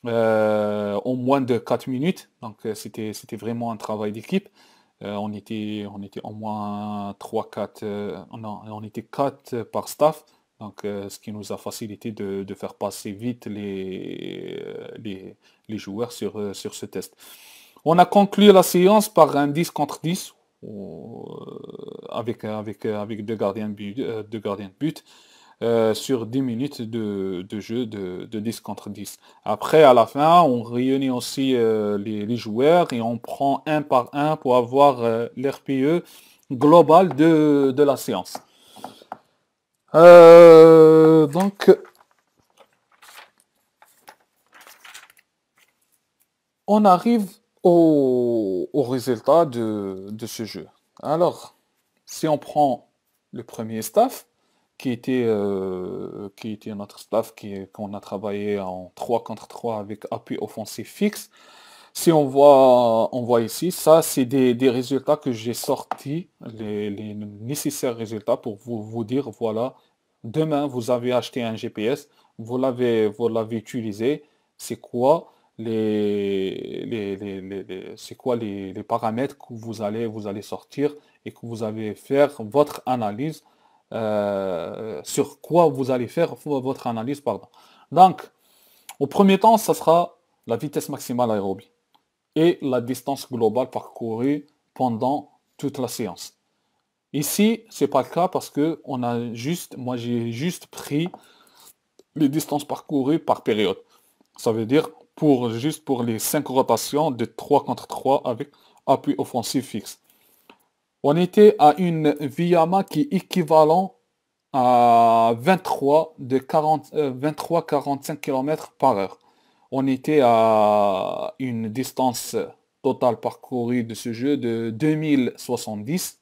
en moins de 4 minutes. Donc c'était vraiment un travail d'équipe. Euh, on, était, au moins 3-4, euh, on était 4 euh, par staff, ce qui nous a facilité de, faire passer vite les, joueurs sur, ce test. On a conclu la séance par un 10 contre 10 avec, deux gardiens de Deux gardiens de but. Euh, sur 10 minutes de, jeu de, 10 contre 10. Après, à la fin, on réunit aussi euh, les, joueurs et on prend un par un pour avoir euh, l'RPE global de, la séance. donc, on arrive au, au résultat de ce jeu. Alors, si on prend le premier staff, qui était, euh, qui était notre staff, qu'on a travaillé en 3 contre 3 avec appui offensif fixe. Si on voit, on voit ici, ça, c'est des, résultats que j'ai sortis, les, nécessaires résultats pour vous, dire, voilà, demain, vous avez acheté un GPS, vous l'avez utilisé, c'est quoi les, c'est quoi les, paramètres que vous allez vous allez sortir et que vous allez faire votre analyse euh, sur quoi vous allez faire votre analyse. Pardon. Donc, au premier temps, ça sera la vitesse maximale aérobie et la distance globale parcourue pendant toute la séance. Ici, ce n'est pas le cas parce que on a juste, moi j'ai juste pris les distances parcourues par période. Ça veut dire pour juste pour les cinq rotations de 3 contre 3 avec appui offensif fixe on était à une Viyama qui est équivalent à 23 de 45 euh, km par heure. On était à une distance totale parcourue de ce jeu de 2070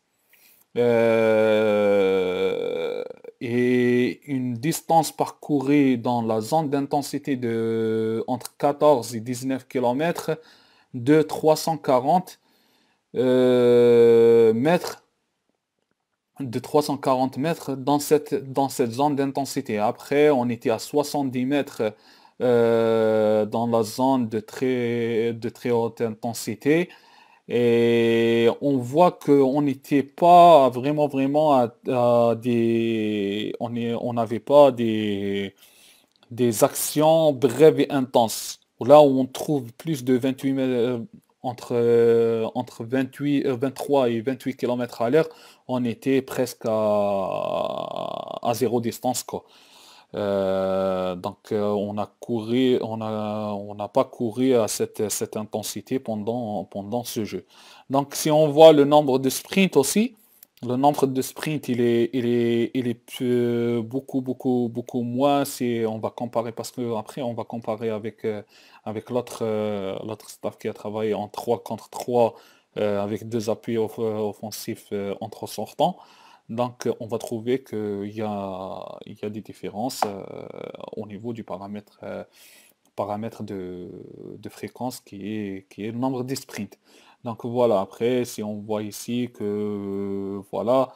euh, et une distance parcourue dans la zone d'intensité de entre 14 et 19 km de 340 euh, mètres de 340 mètres dans cette, dans cette zone d'intensité. Après, on était à 70 mètres euh, dans la zone de très, de très haute intensité. Et on voit qu'on n'était pas vraiment, vraiment à, des... On est on n'avait pas des, des actions brèves et intenses. Là où on trouve plus de 28 mètres, entre, euh, entre 28, 23 euh, et 28 km à l'heure, on était presque à, zéro distance. Quoi. Euh, donc on a couru, on a, on n'a pas couru à cette, cette intensité pendant, pendant ce jeu. Donc si on voit le nombre de sprints aussi, le nombre de sprints, il est, il est, il est euh, beaucoup, beaucoup, beaucoup moins si on va comparer, parce que après on va comparer avec, euh, avec l'autre euh, l'autre staff qui a travaillé en 3 contre 3 avec deux appuis offensifs en entre sortants. Donc on va trouver qu'il y a, il y des différences au niveau du paramètre, paramètre de, de, fréquence qui est, qui est le nombre de sprints. Donc voilà, après, si on voit ici que euh, voilà,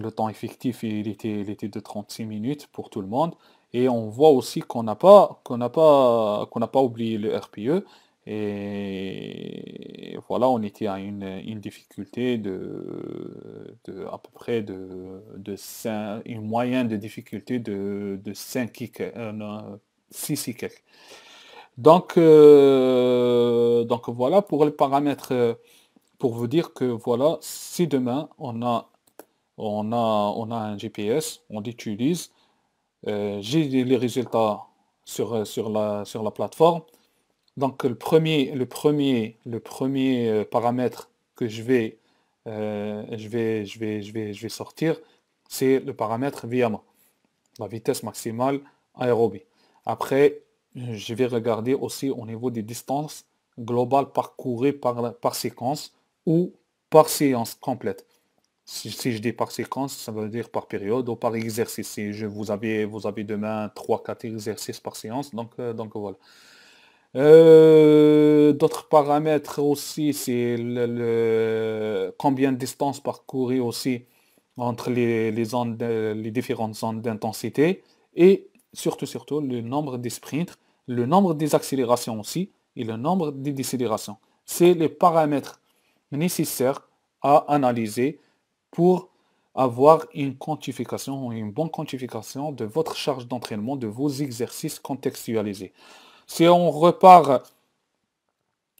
le temps effectif il était, il était de 36 minutes pour tout le monde. Et on voit aussi qu'on n'a pas, qu'on n'a pas, pas oublié le RPE. Et voilà, on était à une, difficulté de, à peu près de, 5, une moyenne de difficulté de, 5 kicks, 6 kicks. Donc, euh, donc voilà pour les paramètres, euh, pour vous dire que voilà, si demain on a, on a, on a un GPS, on l'utilise, euh, j'ai les résultats sur, sur, la, sur la plateforme. Donc le premier, le premier, le premier paramètre que je vais, je vais, je vais, je vais, je vais sortir, c'est le paramètre VMA, la vitesse maximale aérobie. Après, je vais regarder aussi au niveau des distances globales parcourues par, par séquence ou par séance complète. Si, je dis par séquence, ça veut dire par période ou par exercice. Si je, vous, avez, vous avez demain 3-4 exercices par séance, donc, euh, donc voilà. Euh, d'autres paramètres aussi, c'est le, combien de distances parcourue aussi entre les, les, euh, les différentes zones d'intensité et surtout, surtout le nombre des sprints le nombre des accélérations aussi et le nombre des décélérations. C'est les paramètres nécessaires à analyser pour avoir une quantification, une bonne quantification de votre charge d'entraînement, de vos exercices contextualisés. Si on repart,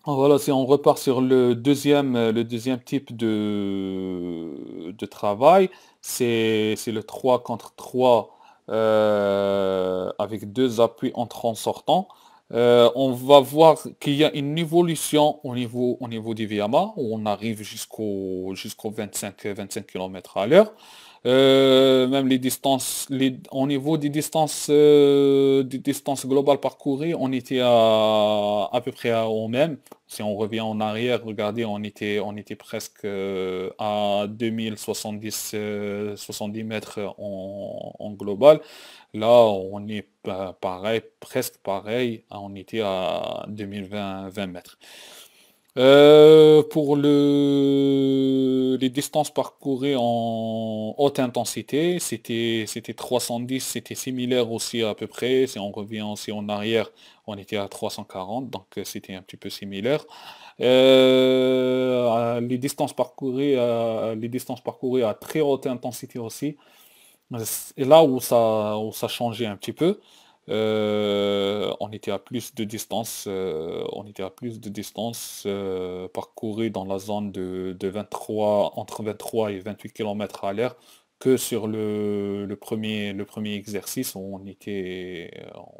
voilà, si on repart sur le deuxième, le deuxième type de, de travail, c'est le 3 contre 3 euh, avec deux appuis entrant-sortant. Euh, on va voir qu'il y a une évolution au niveau, au niveau du VMA où on arrive jusqu'au jusqu'au 25, 25 km à l'heure. Euh, même les distances, au niveau des distances, euh, des distances globales parcourues, on était à, à peu près au même. Si on revient en arrière, regardez, on était, on était presque euh, à 2070 70 mètres en, en, global. Là, on est pareil, presque pareil, on était à 2020 20 mètres. Euh, pour le... les distances parcourues en haute intensité, c'était 310, c'était similaire aussi à peu près. Si on revient aussi en arrière, on était à 340, donc euh, c'était un petit peu similaire. Euh, les, distances parcourues à, les distances parcourues à très haute intensité aussi, là où ça, où ça changeait un petit peu. Euh, on était à plus de distance, euh, on était à plus de distance euh, parcourue dans la zone de, 23, entre 23 et 28 km à l'heure que sur le, premier, le premier exercice où on était,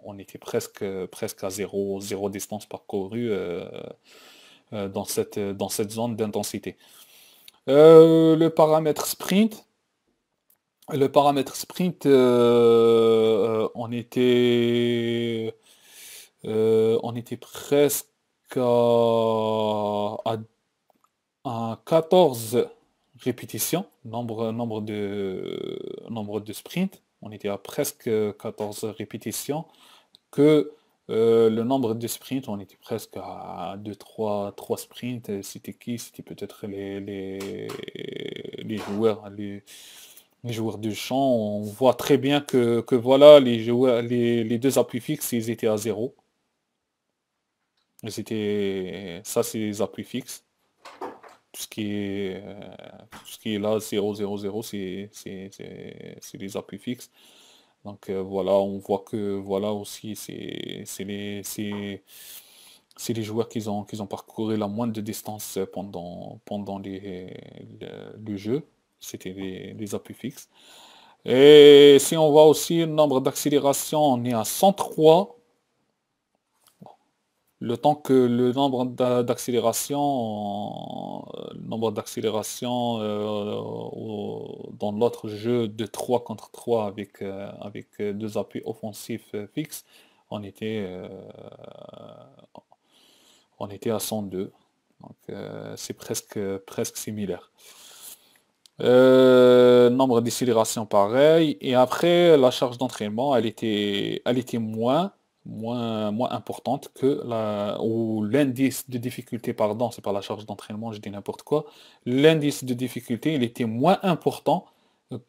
on était presque, presque à zéro, zéro distance parcourue dans, cette, dans cette zone d'intensité. le paramètre sprint, le paramètre sprint, euh, euh, on était euh, on était presque à, 14 répétitions, nombre, nombre, de, nombre de sprints. On était à presque 14 répétitions que le nombre de sprints, on était presque à 2, 3, 3 sprints. C'était qui C'était peut-être les, les, les joueurs, les, joueurs du champ, on voit très bien que, que voilà, les, joueurs, les, les, deux appuis fixes, ils étaient à zéro. Ils étaient, ça, c'est les appuis fixes. Tout ce qui est, euh, tout ce qui est là, 0, 0, 0, c'est c'est les appuis fixes. Donc euh, voilà, on voit que voilà aussi, c'est les, c'est les joueurs qui ont, qui ont parcouru la moindre distance pendant, pendant les, le, le jeu c'était des, appuis fixes. Et si on voit aussi le nombre d'accélérations, on est à 103. Le temps que le nombre d'accélérations, euh, le nombre d'accélérations euh, dans l'autre jeu de 3 contre 3 avec, euh, avec deux appuis offensifs fixes, on était, on était à 102. Donc c'est presque, presque similaire. Euh, nombre d'accélérations pareil. Et après, la charge d'entraînement, elle était, elle était moins, moins, moins importante que la, ou l'indice de difficulté, pardon, c'est pas la charge d'entraînement, je dis n'importe quoi. L'indice de difficulté, il était moins important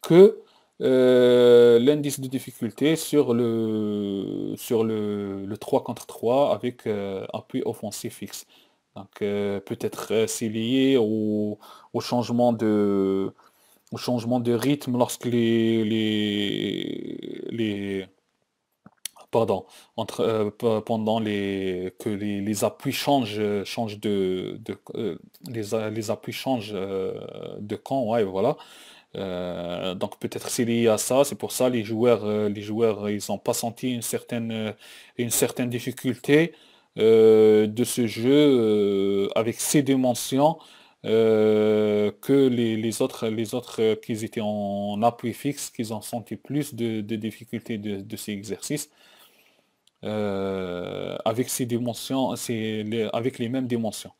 que euh, l'indice de difficulté sur le, sur le, 3 contre 3 avec euh, appui offensif fixe. Euh, peut-être euh, c'est lié au, changement de au changement de rythme lorsque les les, les pardon entre euh, pendant les que les, les appuis changent changent de, de les, les, appuis changent de camp ouais voilà donc peut-être c'est lié à ça, c'est pour ça les joueurs, les joueurs ils ont pas senti une certaine, une certaine difficulté euh, de ce jeu euh, avec ces dimensions euh, que les, autres, les autres qui étaient en appui fixe, qu'ils ont senti plus de, difficultés de, ces exercices, avec ces dimensions, c'est avec les mêmes dimensions.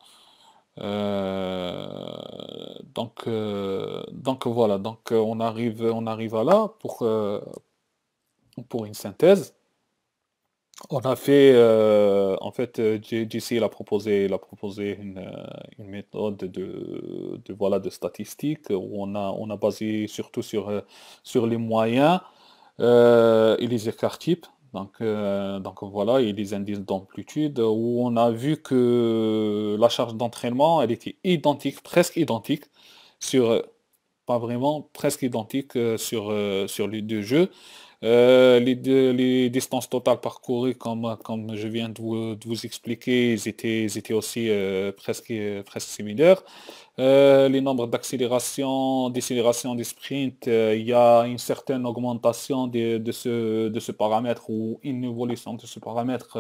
donc, donc voilà, donc on arrive, on arrive à là pour, pour une synthèse. On a fait, euh, en fait, euh, JC a proposé, il a proposé une, euh, méthode de, voilà, de statistique où on a, on a basé surtout sur, sur les moyens et les écarts types. Donc, donc voilà, et les indices d'amplitude où on a vu que la charge d'entraînement, elle était identique, presque identique sur, pas vraiment, presque identique sur, sur les deux jeux. Euh, les, distances totales parcourues, comme, je viens de vous, expliquer, ils étaient, aussi euh, presque, euh, presque similaires. les nombres d'accélération, décélération des sprints, il y a une certaine augmentation de, ce, paramètre ou une évolution de ce paramètre.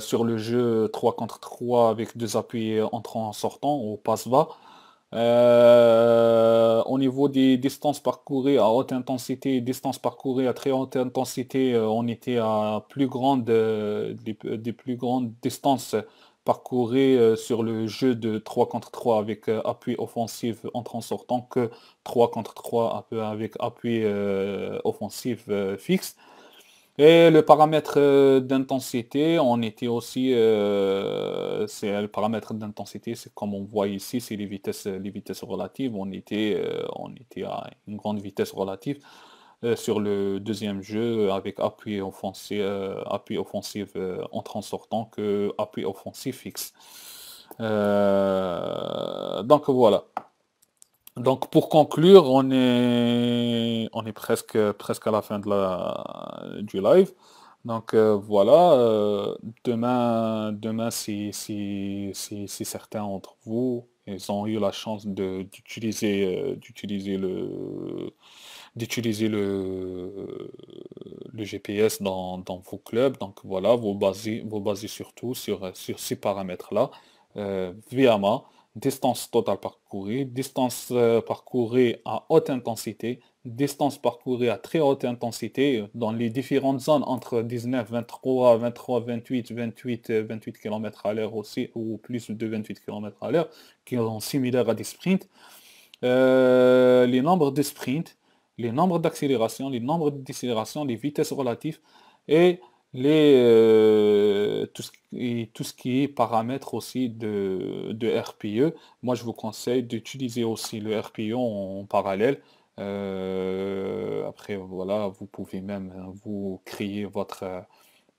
sur le jeu 3 contre 3 avec deux appuis entrants sortant, au passe-bas. Euh, au niveau des distances parcourues à haute intensité distances parcourues à très haute intensité, euh, on était à plus grande, euh, des, plus grandes distances parcourues sur le jeu de 3 contre 3 avec appui offensif en sortant que 3 contre 3 avec appui offensif fixe. Et le paramètre euh, d'intensité, on était aussi, euh, c'est le paramètre d'intensité, c'est comme on voit ici, c'est les vitesses, les vitesses relatives. On était, euh, on était à une grande vitesse relative sur le deuxième jeu avec appui offensif, appui offensif en sortant que appui offensif fixe. donc voilà. Donc pour conclure, on est, on est presque, presque à la fin de la, du live. Donc euh, voilà, euh, demain, demain si, si, si, certains d'entre vous ils ont eu la chance euh, d'utiliser le le, le GPS dans, vos clubs. Donc voilà, vous basez, vous basez surtout sur, ces paramètres-là. moi distance totale parcourue, distance euh, parcourue à haute intensité, distance parcourue à très haute intensité euh, dans les différentes zones entre 19, 23, 23, 28, 28, 28 km à l'heure aussi, ou plus de 28 km à l'heure, qui sont similaires à des sprints. Euh, les nombres de sprints, les nombres d'accélération, les nombres de décélérations, les vitesses relatives et les, euh, tout, ce, qui est paramètres aussi de, RPE. E, moi, je vous conseille d'utiliser aussi le RPE en, parallèle. Euh, après, voilà, vous pouvez même vous créer votre,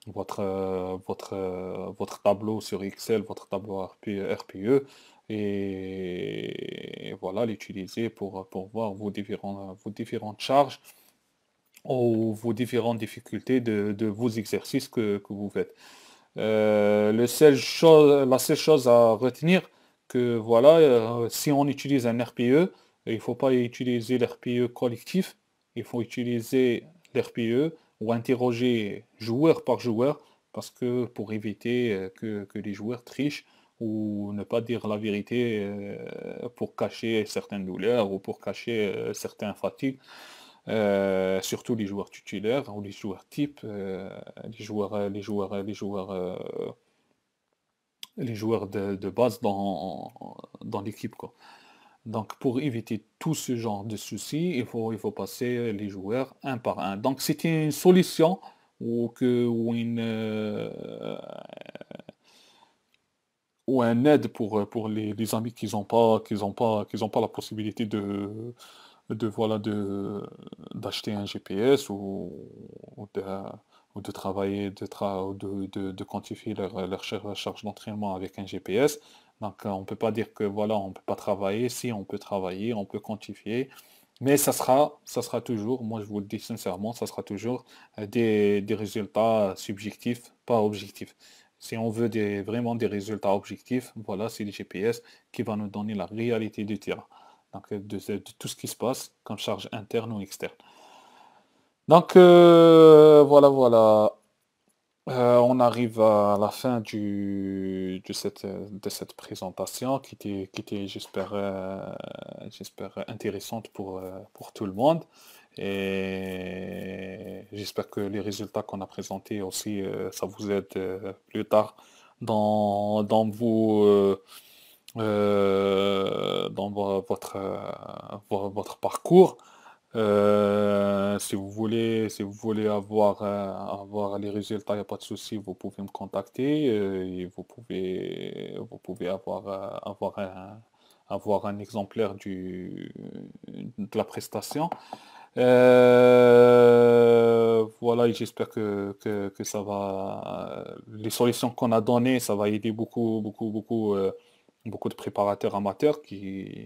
votre, votre, votre tableau sur Excel, votre tableau RPE, e et, voilà, l'utiliser pour, pour voir vos, vos différentes charges aux, vos différentes difficultés de, vos exercices que, vous faites. Euh, la seule chose à retenir, que voilà, euh, si on utilise un RPE, il ne faut pas utiliser l'RPE collectif, il faut utiliser l'RPE ou interroger joueur par joueur, parce que pour éviter euh, que, que, les joueurs trichent ou ne pas dire la vérité pour cacher certaines douleurs ou pour cacher certains fatigues. Euh, surtout les joueurs titulaires ou les joueurs types, euh, les joueurs, euh, les joueurs, les joueurs, les joueurs de, base dans, dans l'équipe. Donc pour éviter tout ce genre de soucis, il faut, il faut passer les joueurs un par un. Donc c'est une solution ou que ou une ou un aide pour, pour les, amis qui n'ont pas, qui pas, qui pas la possibilité de, de voilà de d'acheter un GPS ou, de, travailler de, de, quantifier leur, charge d'entraînement avec un GPS donc euh, on peut pas dire que voilà on peut pas travailler si on peut travailler on peut quantifier mais ça sera ça sera toujours moi je vous le dis sincèrement ça sera toujours euh, des, des résultats subjectifs pas objectifs si on veut des, vraiment des résultats objectifs voilà c'est le GPS qui va nous donner la réalité du terrain euh, de, tout ce qui se passe comme charge interne ou externe. Donc euh, voilà, voilà. Euh, on arrive à la fin du, de, cette, de cette présentation qui était, qui était j'espère, j'espère intéressante pour, pour tout le monde. Et j'espère que les résultats qu'on a présentés aussi, ça vous aide plus tard dans, dans vos... Euh, dans votre, euh, votre parcours. Euh, si vous voulez, si vous voulez avoir, avoir les résultats, il n'y a pas de souci, vous pouvez me contacter et vous pouvez, vous pouvez avoir, avoir, un, avoir un exemplaire du, de la prestation. voilà, j'espère que, ça va. Les solutions qu'on a données, ça va aider beaucoup, beaucoup, beaucoup beaucoup de préparateurs amateurs qui,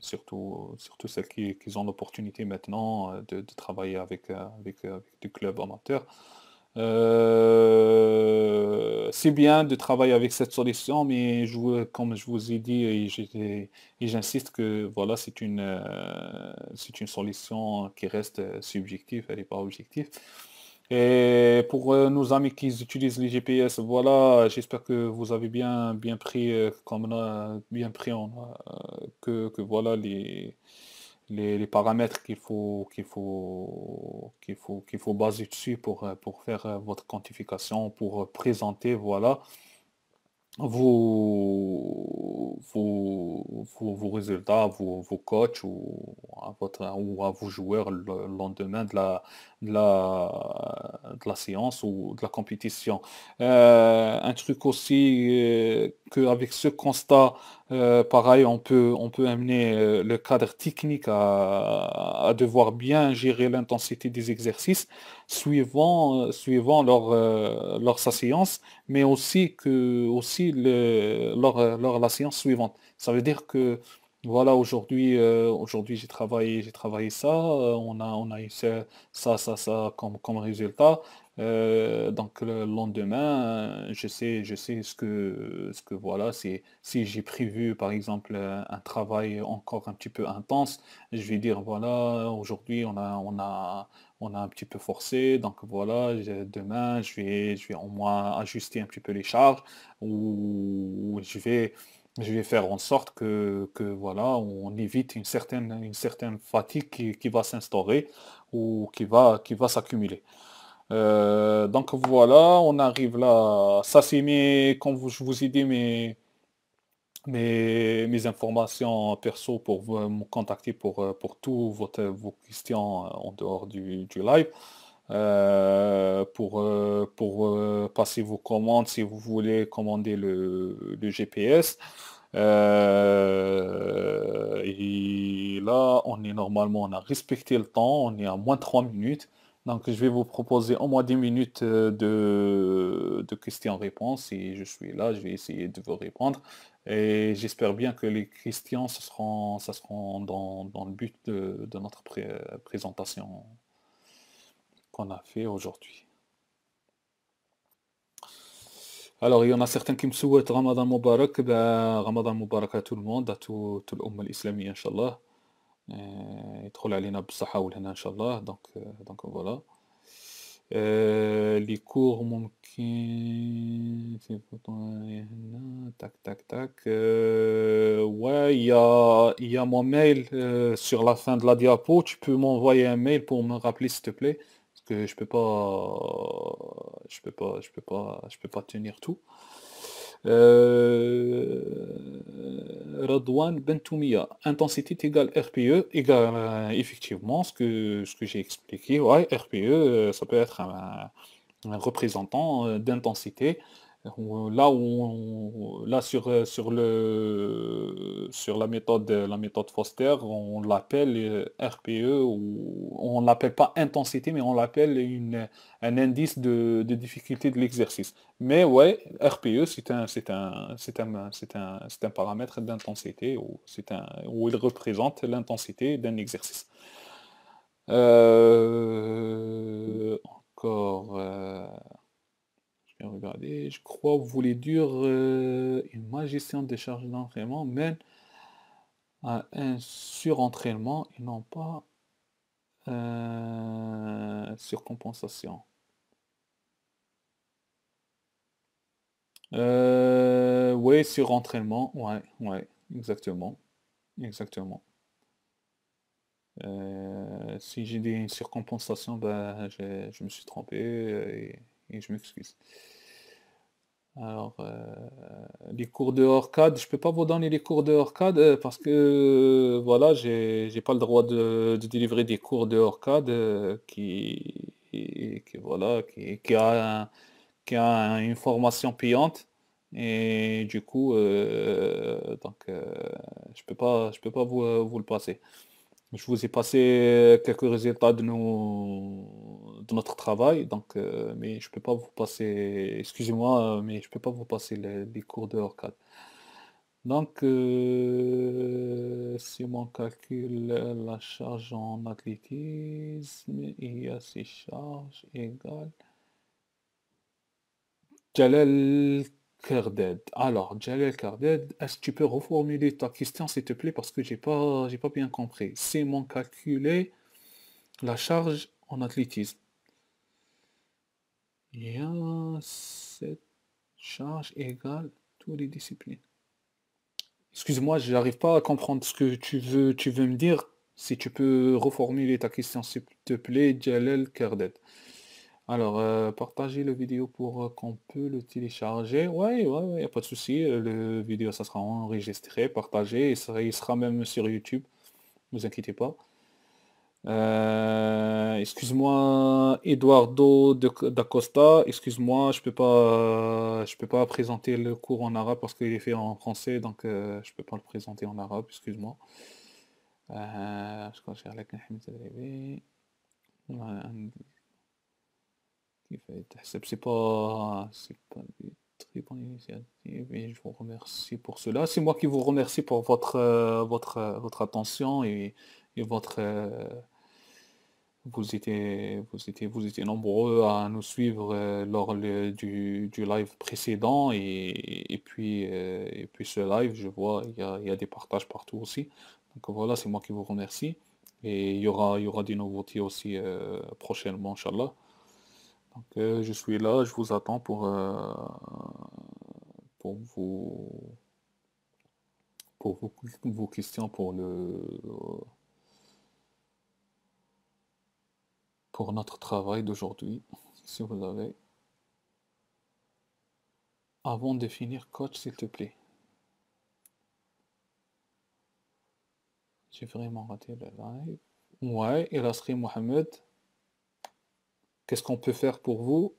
surtout, surtout celles qui, ont l'opportunité maintenant euh, de, travailler avec, euh, avec, euh, avec, des clubs amateurs. c'est bien de travailler avec cette solution, mais je, comme je vous ai dit et, j'insiste que voilà, c'est une, c'est une solution qui reste subjective, elle n'est pas objective. Et pour euh, nos amis qui utilisent les GPS, voilà, j'espère que vous avez bien, bien pris, euh, comme euh, bien pris, que, voilà les, les, paramètres qu'il faut, qu'il faut, qu'il faut, qu'il faut baser dessus pour, pour faire votre quantification, pour présenter, voilà, vos, vos, résultats, vos, vos coachs ou à, votre, ou à vos joueurs le lendemain de la, de la, séance ou de la compétition. Euh, un truc aussi euh, que qu'avec ce constat, euh, pareil, on peut, on peut amener le cadre technique à, devoir bien gérer l'intensité des exercices suivant, suivant leur, leur sa séance, mais aussi, que, aussi le, leur, leur, la séance suivante. Ça veut dire que voilà, aujourd'hui, euh, aujourd'hui j'ai travaillé, j'ai travaillé ça, euh, on a, on a eu ça, ça, ça, comme, comme résultat. Euh, donc le lendemain, je sais, je sais ce que, ce que voilà, c'est si j'ai prévu par exemple un travail encore un petit peu intense, je vais dire voilà, aujourd'hui on a, on a, on a un petit peu forcé, donc voilà, demain je vais, je vais au moins ajuster un petit peu les charges ou je vais je vais faire en sorte que, voilà, on évite une certaine, une certaine fatigue qui, va s'instaurer ou qui va, qui va s'accumuler. Euh, donc voilà, on arrive là. Ça c'est mes, comme je vous ai dit, mes, mes, mes informations perso pour euh, me contacter pour, euh, pour toutes vos questions en dehors du live. Euh, pour, euh, pour euh, passer vos commandes si vous voulez commander le, GPS. et là, on est normalement, on a respecté le temps, on est à moins 3 minutes. Donc, je vais vous proposer au moins 10 minutes de, de questions-réponses. Et je suis là, je vais essayer de vous répondre. Et j'espère bien que les questions, ce seront, ça seront dans, dans le but de, notre présentation qu'on a fait aujourd'hui. Alors, il y en a certains qui me souhaitent Ramadan Mubarak. Ben, Ramadan Mubarak à tout le monde, à toute tout le islamique, Inch'Allah. Euh, il inchallah et en إن شاء Donc euh, donc, voilà. Donc euh, Les cours, Les tac tac tac, tac, tac. ouais il ya il y a mon mail sur la fin de la diapo tu peux m'envoyer un mail pour me rappeler s'il te plaît que je peux pas, je peux pas, je peux pas, tenir tout. Euh, Radwan Bentoumia, intensité égale RPE, égale euh, effectivement ce que, ce que j'ai expliqué. Ouais, RPE, euh, ça peut être un représentant euh, d'intensité euh, là, où là sur, euh, sur, le, sur la, méthode, euh, la méthode Foster, on l'appelle RPE, ou on l'appelle pas intensité, mais on l'appelle un indice de, difficulté de l'exercice. Mais ouais, RPE, c'est un, un, un, un, paramètre d'intensité, où, où il représente l'intensité d'un exercice. encore regardez, je crois vous voulez dire euh, une magicien de charge d'entraînement mais à un surentraînement et non pas euh, surcompensation. Euh, oui, surentraînement, ouais, ouais, exactement. Exactement. Euh, si j'ai dit une surcompensation, ben, je, me suis trompé euh, et je m'excuse. Alors, euh, les cours de hors je ne peux pas vous donner les cours de hors euh, parce que, voilà, je n'ai pas le droit de, délivrer des cours de hors euh, qui, qui, voilà, qui, a, une formation payante. Et du coup, donc, je peux peux pas vous, vous le passer. Je vous ai passé quelques résultats de, nos, de notre travail, donc, euh, mais je peux pas vous passer, excusez-moi, euh, mais je peux pas vous passer les, cours de Orcad. Donc, euh, si mon calcul, la charge en athlétisme, il y a ces charges égales. Kerded. Alors, Jalel Kerded, est-ce que tu peux reformuler ta question, s'il te plaît, parce que j'ai pas, j'ai pas bien compris. C'est mon calculé, la charge en athlétisme. Il y a cette charge égale toutes les disciplines. Excuse-moi, je n'arrive pas à comprendre ce que tu veux, tu veux me dire. Si tu peux reformuler ta question, s'il te plaît, Jalel Kerded. Alors, euh, partager partagez le vidéo pour euh, qu'on peut le télécharger. Ouais, oui, ouais, a pas de souci. Euh, le vidéo, ça sera enregistré, partagé. Il sera, même sur YouTube. Ne vous inquiétez pas. excuse-moi, Eduardo de- d'Acosta. Excuse-moi, je peux pas, je peux pas présenter le cours en arabe parce qu'il est fait en français, donc je peux pas le présenter en arabe. Excuse-moi. je crois que c'est pas, pas une très bonne initiative je vous remercie pour cela. C'est moi qui vous remercie pour votre, euh, votre, euh, votre attention et, et votre... Euh, vous étiez, vous, étiez, vous étiez nombreux à nous suivre lors du, live précédent et, puis, et puis ce live, je vois, il y a, des partages partout aussi. Donc voilà, c'est moi qui vous remercie. Et il y aura, il y aura des nouveautés aussi prochainement, Inch'Allah. Euh, je suis là, je vous attends pour, euh, pour vous pour vos, questions pour le pour notre travail d'aujourd'hui, si vous avez. Avant de finir, coach, s'il te plaît. J'ai vraiment raté le live. Ouais, a la Mohamed. Qu'est-ce qu'on peut faire pour vous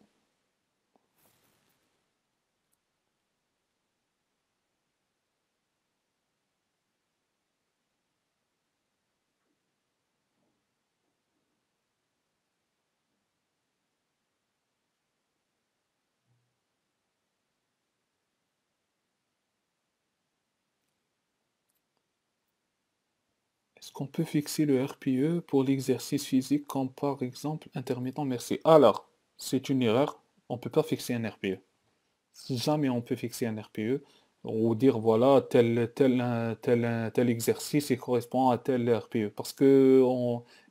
Est-ce qu'on peut fixer le RPE pour l'exercice physique comme par exemple intermittent Merci. Alors, c'est une erreur. On ne peut pas fixer un RPE. Jamais on peut fixer un RPE ou dire voilà tel tel tel tel exercice il correspond à tel RPE parce que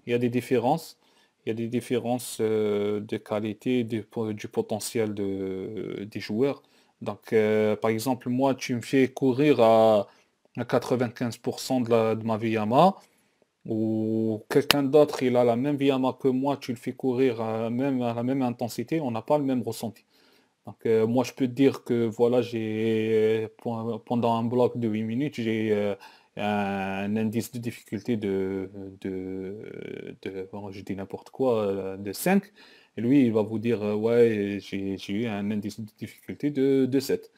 il y a des différences il y a des différences euh, de qualité du potentiel de, des joueurs donc euh, par exemple moi tu me fais courir à 95% de, la, de ma ou quelqu'un d'autre, il a la même vie yama que moi, tu le fais courir à, même, à la même intensité, on n'a pas le même ressenti. Donc euh, moi, je peux dire que voilà, j'ai pendant un bloc de 8 minutes, j'ai euh, un indice de difficulté de, de, je n'importe quoi, euh, de 5. Et lui, il va vous dire, ouais, j'ai eu un indice de difficulté de 7.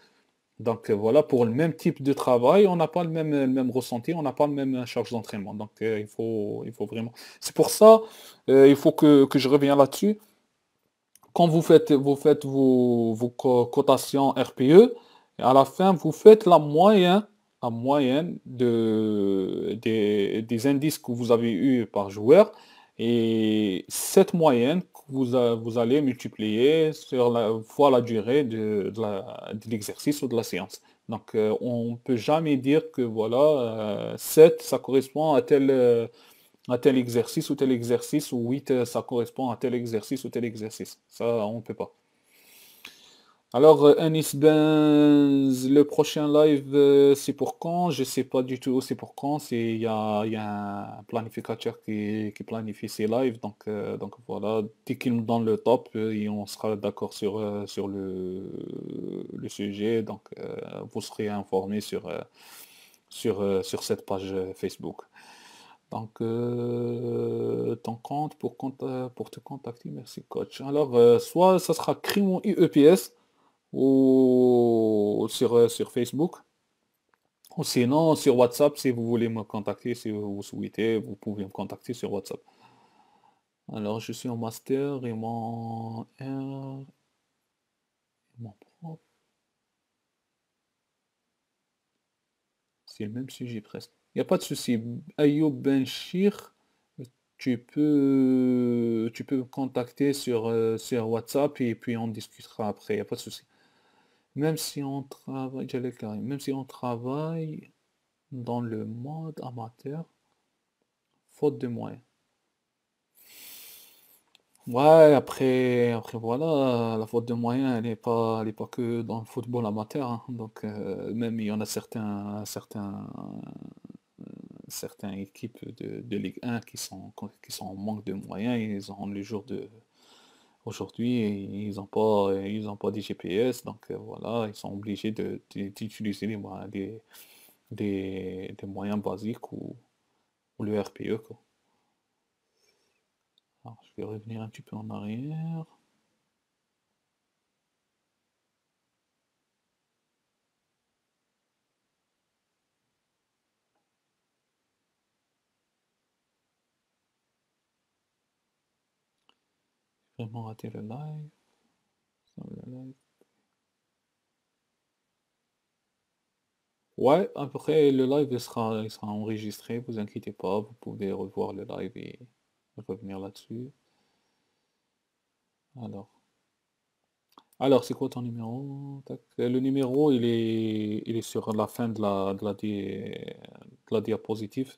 Donc euh, voilà, pour le même type de travail, on n'a pas le même, euh, même ressenti, on n'a pas le même euh, charge d'entraînement. Donc il, faut, vraiment. C'est pour ça, il faut que, je revienne là-dessus. Quand vous faites, vous faites vos, cotations RPE, à la fin, vous faites la moyenne, la moyenne de, des, des indices que vous avez eu par joueur. Et cette moyenne, vous, allez multiplier sur la, fois la durée de, l'exercice ou de la séance. Donc, euh, on ne peut jamais dire que voilà, 7, euh, ça correspond à tel, euh, à tel exercice ou tel exercice, ou 8, ça correspond à tel exercice ou tel exercice. Ça, on ne peut pas. Alors, euh, Anis Benz, le prochain live, euh, c'est pour quand Je sais pas du tout c'est pour quand. Il y a, un planificateur qui, planifie ses lives. Donc, euh, donc voilà, dès qu'il nous donne le top, et on sera d'accord sur, sur le, sujet. Donc, vous serez informé sur, sur, sur cette page Facebook. Donc, ton compte pour, pour te contacter, merci coach. Alors, soit ça sera Crimon EPS ou sur, euh, sur Facebook. Ou sinon, sur WhatsApp, si vous voulez me contacter, si vous souhaitez, vous pouvez me contacter sur WhatsApp. Alors, je suis en master et mon C'est le même sujet presque. Il n'y a pas de souci. Ayoub Benchir, tu peux, tu peux me contacter sur, euh, sur WhatsApp et puis on discutera après. Il n'y a pas de souci même si on travaille, même si on travaille dans le mode amateur, faute de moyens. Ouais, après, après voilà, la faute de moyens, elle n'est pas, que dans le football amateur. Hein. Donc euh, même il y en a certains, certains, équipes de, de Ligue 1 qui sont, qui sont en manque de moyens. Ils ont le jour de, Aujourd'hui, ils n'ont pas, ils ont pas des GPS, donc euh, voilà, ils sont obligés d'utiliser des, moyens basiques ou, le RPE. je vais revenir un petit peu en arrière. vraiment raté le live. Ouais, après le live sera, sera enregistré, vous inquiétez pas, vous pouvez revoir le live et revenir là-dessus. Alors. Alors, c'est quoi ton numéro euh, Le numéro, il est, il est sur la fin de la, la diapositive.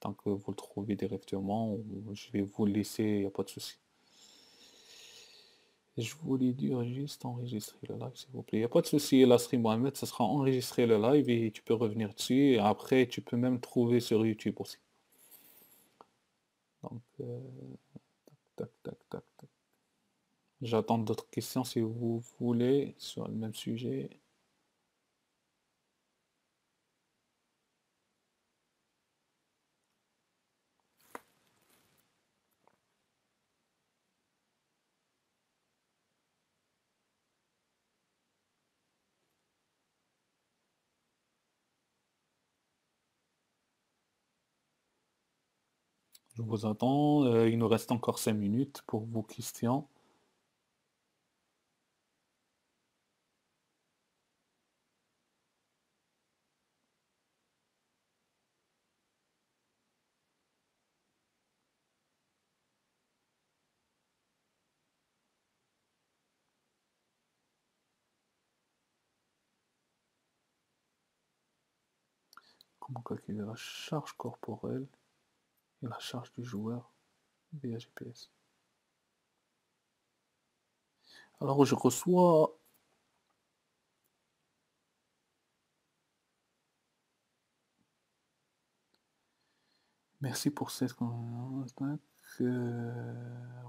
Tant que euh, vous le trouvez directement, je vais vous laisser, il n'y a pas de souci. Je voulais dire hein, juste enregistrer le live, s'il vous plaît. Il n'y a pas de souci, la stream Mohamed, ce sera enregistré le live et tu peux revenir dessus. après, tu peux même trouver sur YouTube aussi. Donc, euh, tac, tac, tac, tac. J'attends d'autres questions si vous voulez sur le même sujet. Je vous attends. Euh, il nous reste encore cinq minutes pour vos questions. Comment calculer la charge corporelle la charge du joueur via GPS. Alors je reçois Merci pour cette euh,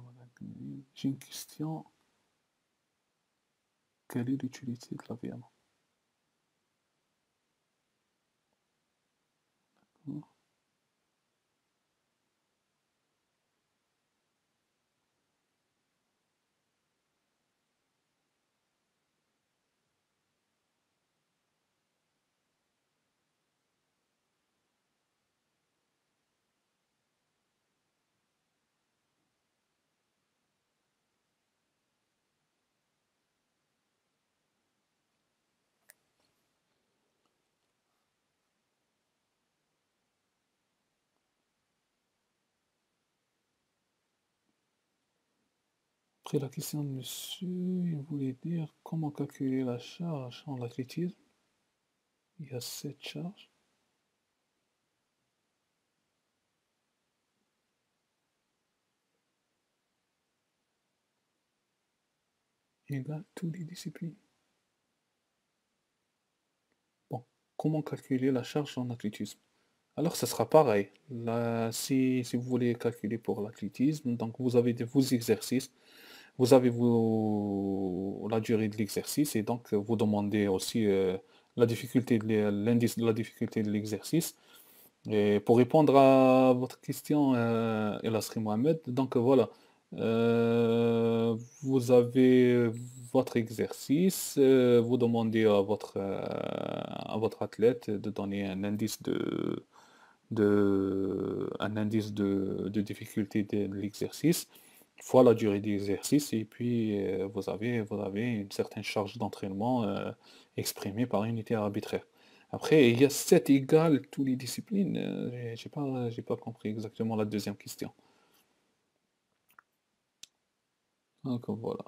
J'ai une question. Quelle est l'utilité de la VM Après la question de monsieur, il voulait dire comment calculer la charge en athlétisme. Il y a charge charges. a toutes les disciplines. Bon, comment calculer la charge en athlétisme alors, ce sera pareil. Là, si, vous voulez calculer pour l'athlétisme, donc vous avez de vos exercices. Vous avez la durée de l'exercice et donc vous demandez aussi euh, la difficulté de l'indice de la difficulté de l'exercice. Et pour répondre à votre question, euh, Elasri Mohamed, donc voilà, euh, vous avez votre exercice, euh, vous demandez à votre, à votre athlète de donner un indice de, un indice de, difficulté de l'exercice fois la durée d'exercice et puis euh, vous, avez, vous avez une certaine charge d'entraînement euh, exprimée par unité arbitraire. Après, il y a 7 égales toutes les disciplines. Euh, Je j'ai pas, j'ai pas compris exactement la deuxième question. Donc voilà.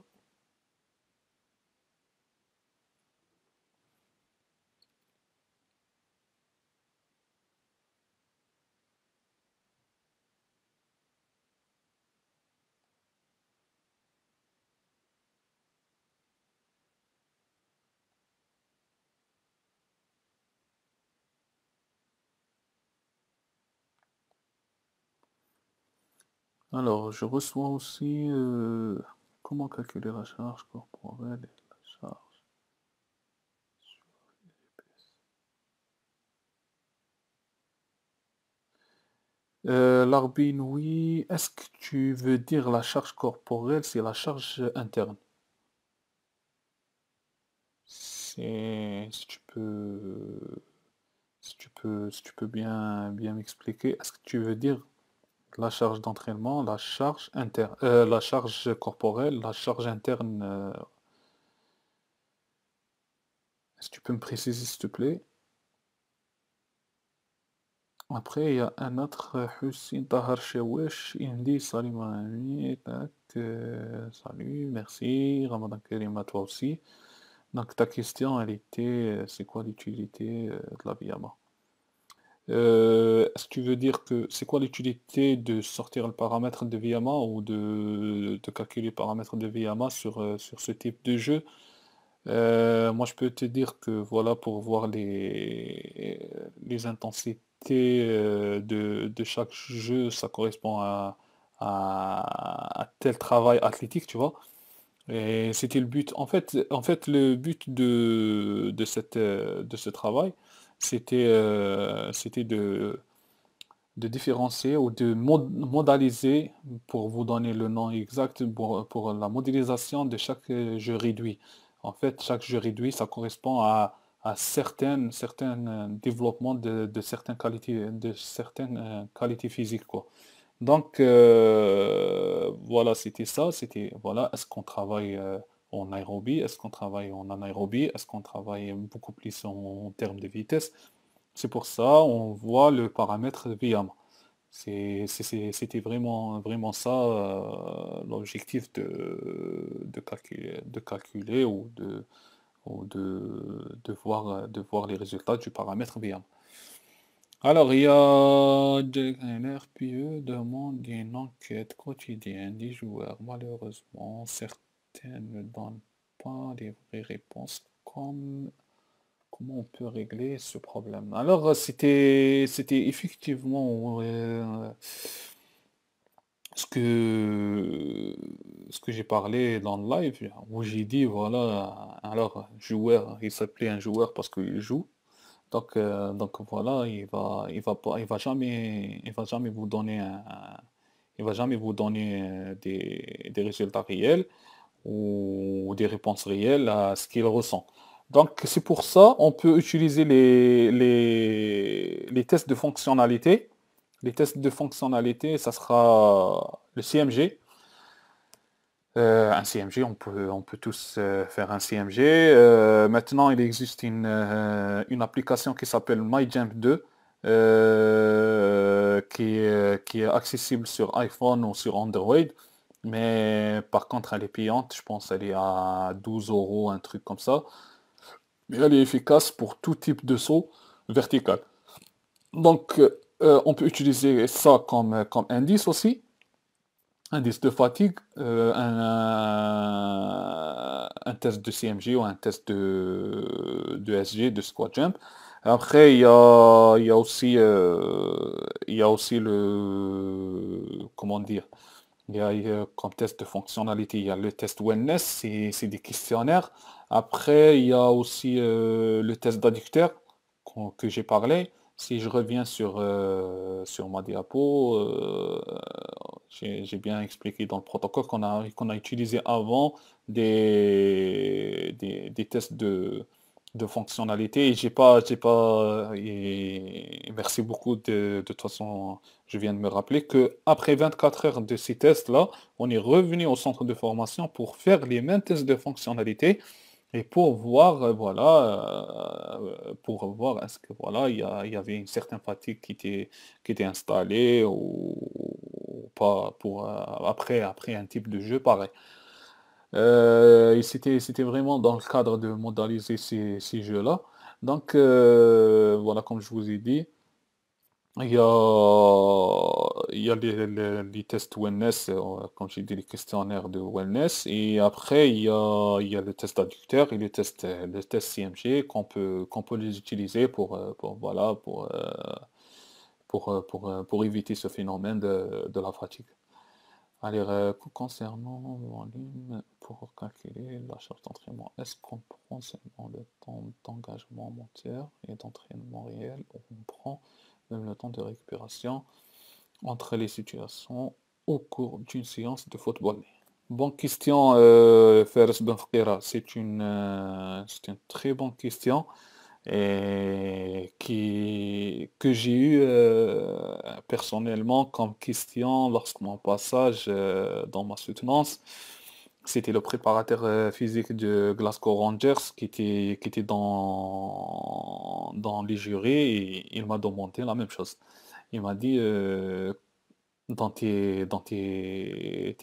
Alors, je reçois aussi euh, comment calculer la charge corporelle et la charge euh, L'arbine, oui. Est-ce que tu veux dire la charge corporelle, c'est la charge interne C'est si tu peux si tu peux si tu peux bien bien m'expliquer, est-ce que tu veux dire la charge d'entraînement, la charge interne, euh, la charge corporelle, la charge interne. Euh. Est-ce que tu peux me préciser s'il te plaît Après, il y a un autre euh, Hussein Tahar il me dit salut salut, merci, Ramadan Karim à toi aussi. Donc ta question elle était c'est quoi l'utilité de la Biyama euh, est-ce que tu veux dire que c'est quoi l'utilité de sortir le paramètre de VMA ou de, calculer le paramètre de VMA sur, euh, sur ce type de jeu euh, Moi, je peux te dire que voilà, pour voir les, les intensités de, chaque jeu, ça correspond à, tel travail athlétique, tu vois. Et c'était le but. En fait, en fait le but de, cette, de ce travail, euh, c'était de, de différencier ou de modaliser, pour vous donner le nom exact, pour, la modélisation de chaque euh, jeu réduit. En fait, chaque jeu réduit, ça correspond à, à certains euh, développements de, certaines qualités, de certaines qualités physiques. Donc, voilà, c'était ça. C'était, voilà, est-ce qu'on travaille en aérobie, est-ce qu'on travaille en anaérobie, est-ce qu'on travaille beaucoup plus en, termes de vitesse. C'est pour ça on voit le paramètre c'est C'était vraiment, vraiment ça euh, l'objectif de, calculer, de calculer ou, de, de, voir, de voir les résultats du paramètre Viam. Alors, il y a l'RPE demande une enquête quotidienne des joueurs. Malheureusement, certains elle ne donne pas les vraies réponses. Comme, comment on peut régler ce problème Alors, euh, c'était effectivement euh, ce que, ce que j'ai parlé dans le live, où j'ai dit, voilà, alors, joueur, il s'appelait un joueur parce qu'il joue. Donc, euh, donc voilà, il va, il va il va jamais, il va jamais vous donner, un, il va jamais vous donner des résultats réels ou des réponses réelles à ce qu'il ressent. Donc c'est pour ça on peut utiliser les, tests de fonctionnalité. Les tests de fonctionnalité, ça sera le CMG. Euh, un CMG, on peut, on peut tous euh, faire un CMG. Euh, maintenant, il existe une, application qui s'appelle MyJump 2. qui, qui est accessible sur iPhone ou sur Android mais par contre, elle est payante, je pense elle est à 12 euros, un truc comme ça. Mais elle est efficace pour tout type de saut vertical. Donc, euh, on peut utiliser ça comme, comme indice aussi. Indice de fatigue, euh, un, test de CMG ou un test de, SG, de squat jump. Après, il y a, y aussi, euh, il y a aussi le... Comment dire il y a euh, comme test de fonctionnalité, il y a le test wellness, c'est des questionnaires. Après, il y a aussi euh, le test d'adducteur que j'ai parlé. Si je reviens sur, euh, sur ma diapo, j'ai bien expliqué dans le protocole qu'on a, qu'on a utilisé avant des, des, tests de, de fonctionnalité. J'ai pas, j'ai pas. Et merci beaucoup de, de toute façon je viens de me rappeler que après 24 heures de ces tests-là, on est revenu au centre de formation pour faire les mêmes tests de fonctionnalité et pour voir, euh, voilà, euh, pour voir est-ce que voilà, il y, avait une certaine fatigue qui était, qui était installée ou, pas pour euh, après, après un type de jeu pareil. Euh, c'était, vraiment dans le cadre de modaliser ces jeux-là. Donc voilà, comme je vous ai dit, il y a, il y a les, les, tests wellness, euh, comme j'ai dit les questionnaires de wellness, et après il y a, il y a les tests adducteurs et les tests, tests CMG qu'on peut, qu'on peut les utiliser pour, euh, pour, voilà, pour, euh, pour, pour, éviter ce phénomène de, la fatigue. Alors, concernant volume, pour calculer la charge d'entraînement, est-ce qu'on prend seulement le temps d'engagement moteur et d'entraînement réel on prend le temps de récupération entre les situations au cours d'une séance de football. Bonne question, euh, Fares euh, C'est une, très bonne question et qui, que j'ai eu euh, personnellement comme question lorsque mon passage euh, dans ma soutenance c'était le préparateur euh, physique de Glasgow Rangers qui était, qui était dans, dans les jurés et il m'a demandé la même chose. Il m'a dit euh, dans, tes,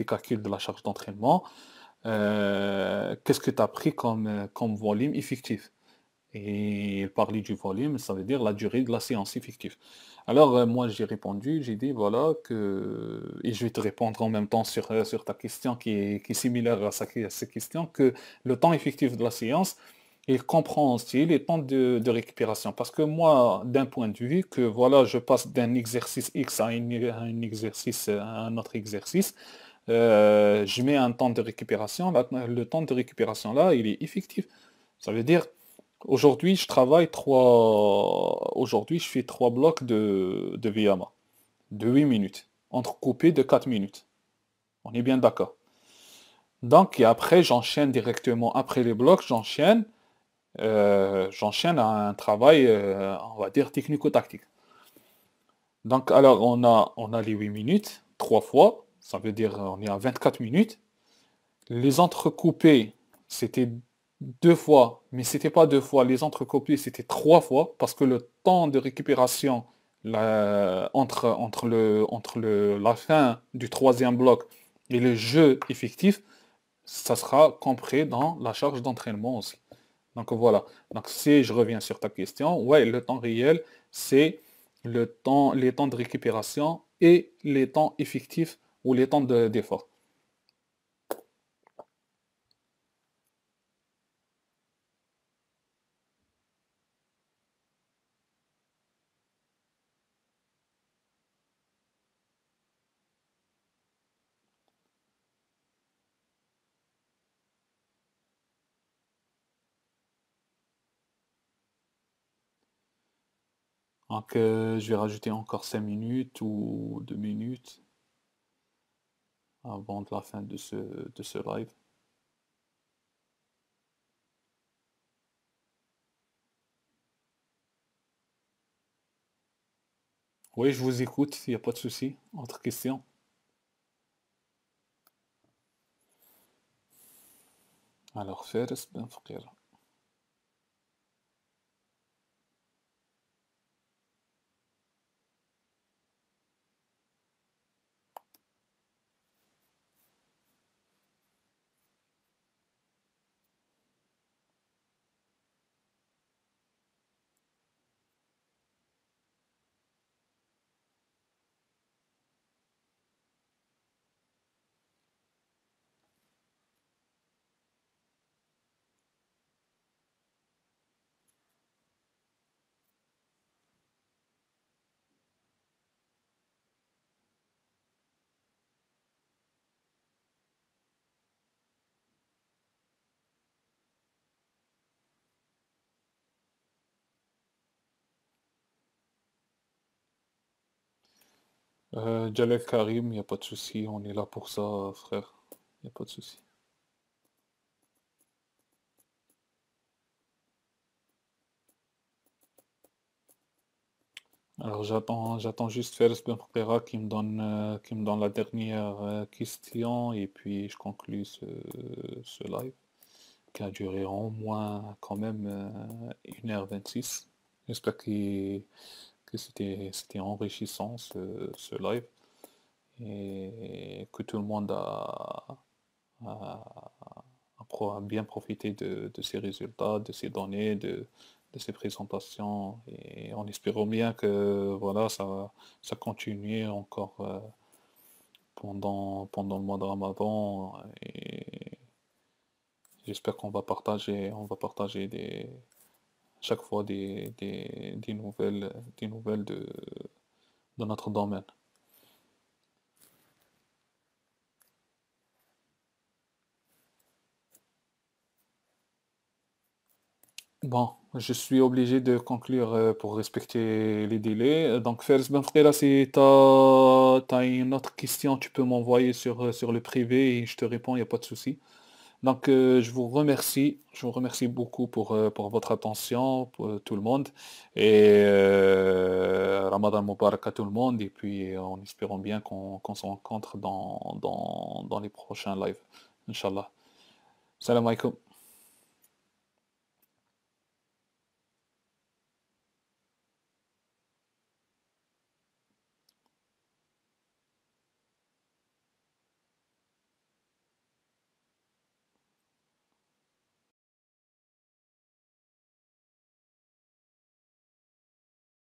calculs de la charge d'entraînement, euh, qu'est-ce que tu as pris comme, comme volume effectif Et il parlait du volume, ça veut dire la durée de la séance effective. Alors, euh, moi, j'ai répondu, j'ai dit, voilà, que... et je vais te répondre en même temps sur, euh, sur ta question qui est, similaire à, cette question, que le temps effectif de la séance, il comprend aussi les temps de, récupération. Parce que moi, d'un point de vue, que voilà, je passe d'un exercice X à, un exercice, euh, à un autre exercice, je mets un temps de récupération, le temps de récupération là, il est effectif. Ça veut dire Aujourd'hui, je travaille trois. Aujourd'hui, je fais trois blocs de, de VMA de 8 minutes, entrecoupés de 4 minutes. On est bien d'accord. Donc, et après, j'enchaîne directement après les blocs, j'enchaîne. Euh, j'enchaîne un travail, euh, on va dire, technico-tactique. Donc, alors, on a, on a les 8 minutes, trois fois, ça veut dire on est à 24 minutes. Les entrecoupés, c'était deux fois, mais c'était pas deux fois, les copies c'était trois fois, parce que le temps de récupération la, entre, entre, le, entre le, la fin du troisième bloc et le jeu effectif, ça sera compris dans la charge d'entraînement aussi. Donc voilà. Donc si je reviens sur ta question, ouais, le temps réel, c'est le temps, les temps de récupération et les temps effectifs ou les temps d'effort. je vais rajouter encore 5 minutes ou 2 minutes avant la fin de ce, de ce live. Oui, je vous écoute, il n'y a pas de souci. autre question Alors, faire ce bien, Euh, Karim, il n'y a pas de souci, on est là pour ça, frère. Il n'y a pas de souci. Alors j'attends, j'attends juste Ferz Ben qui me donne, euh, qui me donne la dernière euh, question et puis je conclue ce, live qui a duré au moins quand même 1h26. Euh, J'espère qu'il que c'était enrichissant ce, live et que tout le monde a, a, bien profité de, ces résultats, de ces données, de, ces présentations et on espérant bien que voilà ça, ça continue encore euh, pendant, pendant le mois de Ramadan et j'espère qu'on va partager on va partager des chaque fois des, nouvelles, des nouvelles de, notre domaine. Bon, je suis obligé de conclure euh, pour respecter les délais. Donc, Fels ben, là si tu as, une autre question, tu peux m'envoyer sur, euh, sur le privé et je te réponds, il n'y a pas de souci. Donc, euh, je vous remercie. Je vous remercie beaucoup pour, euh, votre attention, pour tout le monde. Et euh, Ramadan Mubarak à tout le monde. Et puis, en espérant bien qu'on se rencontre dans, les prochains lives. Inch'Allah. Salam alaikum.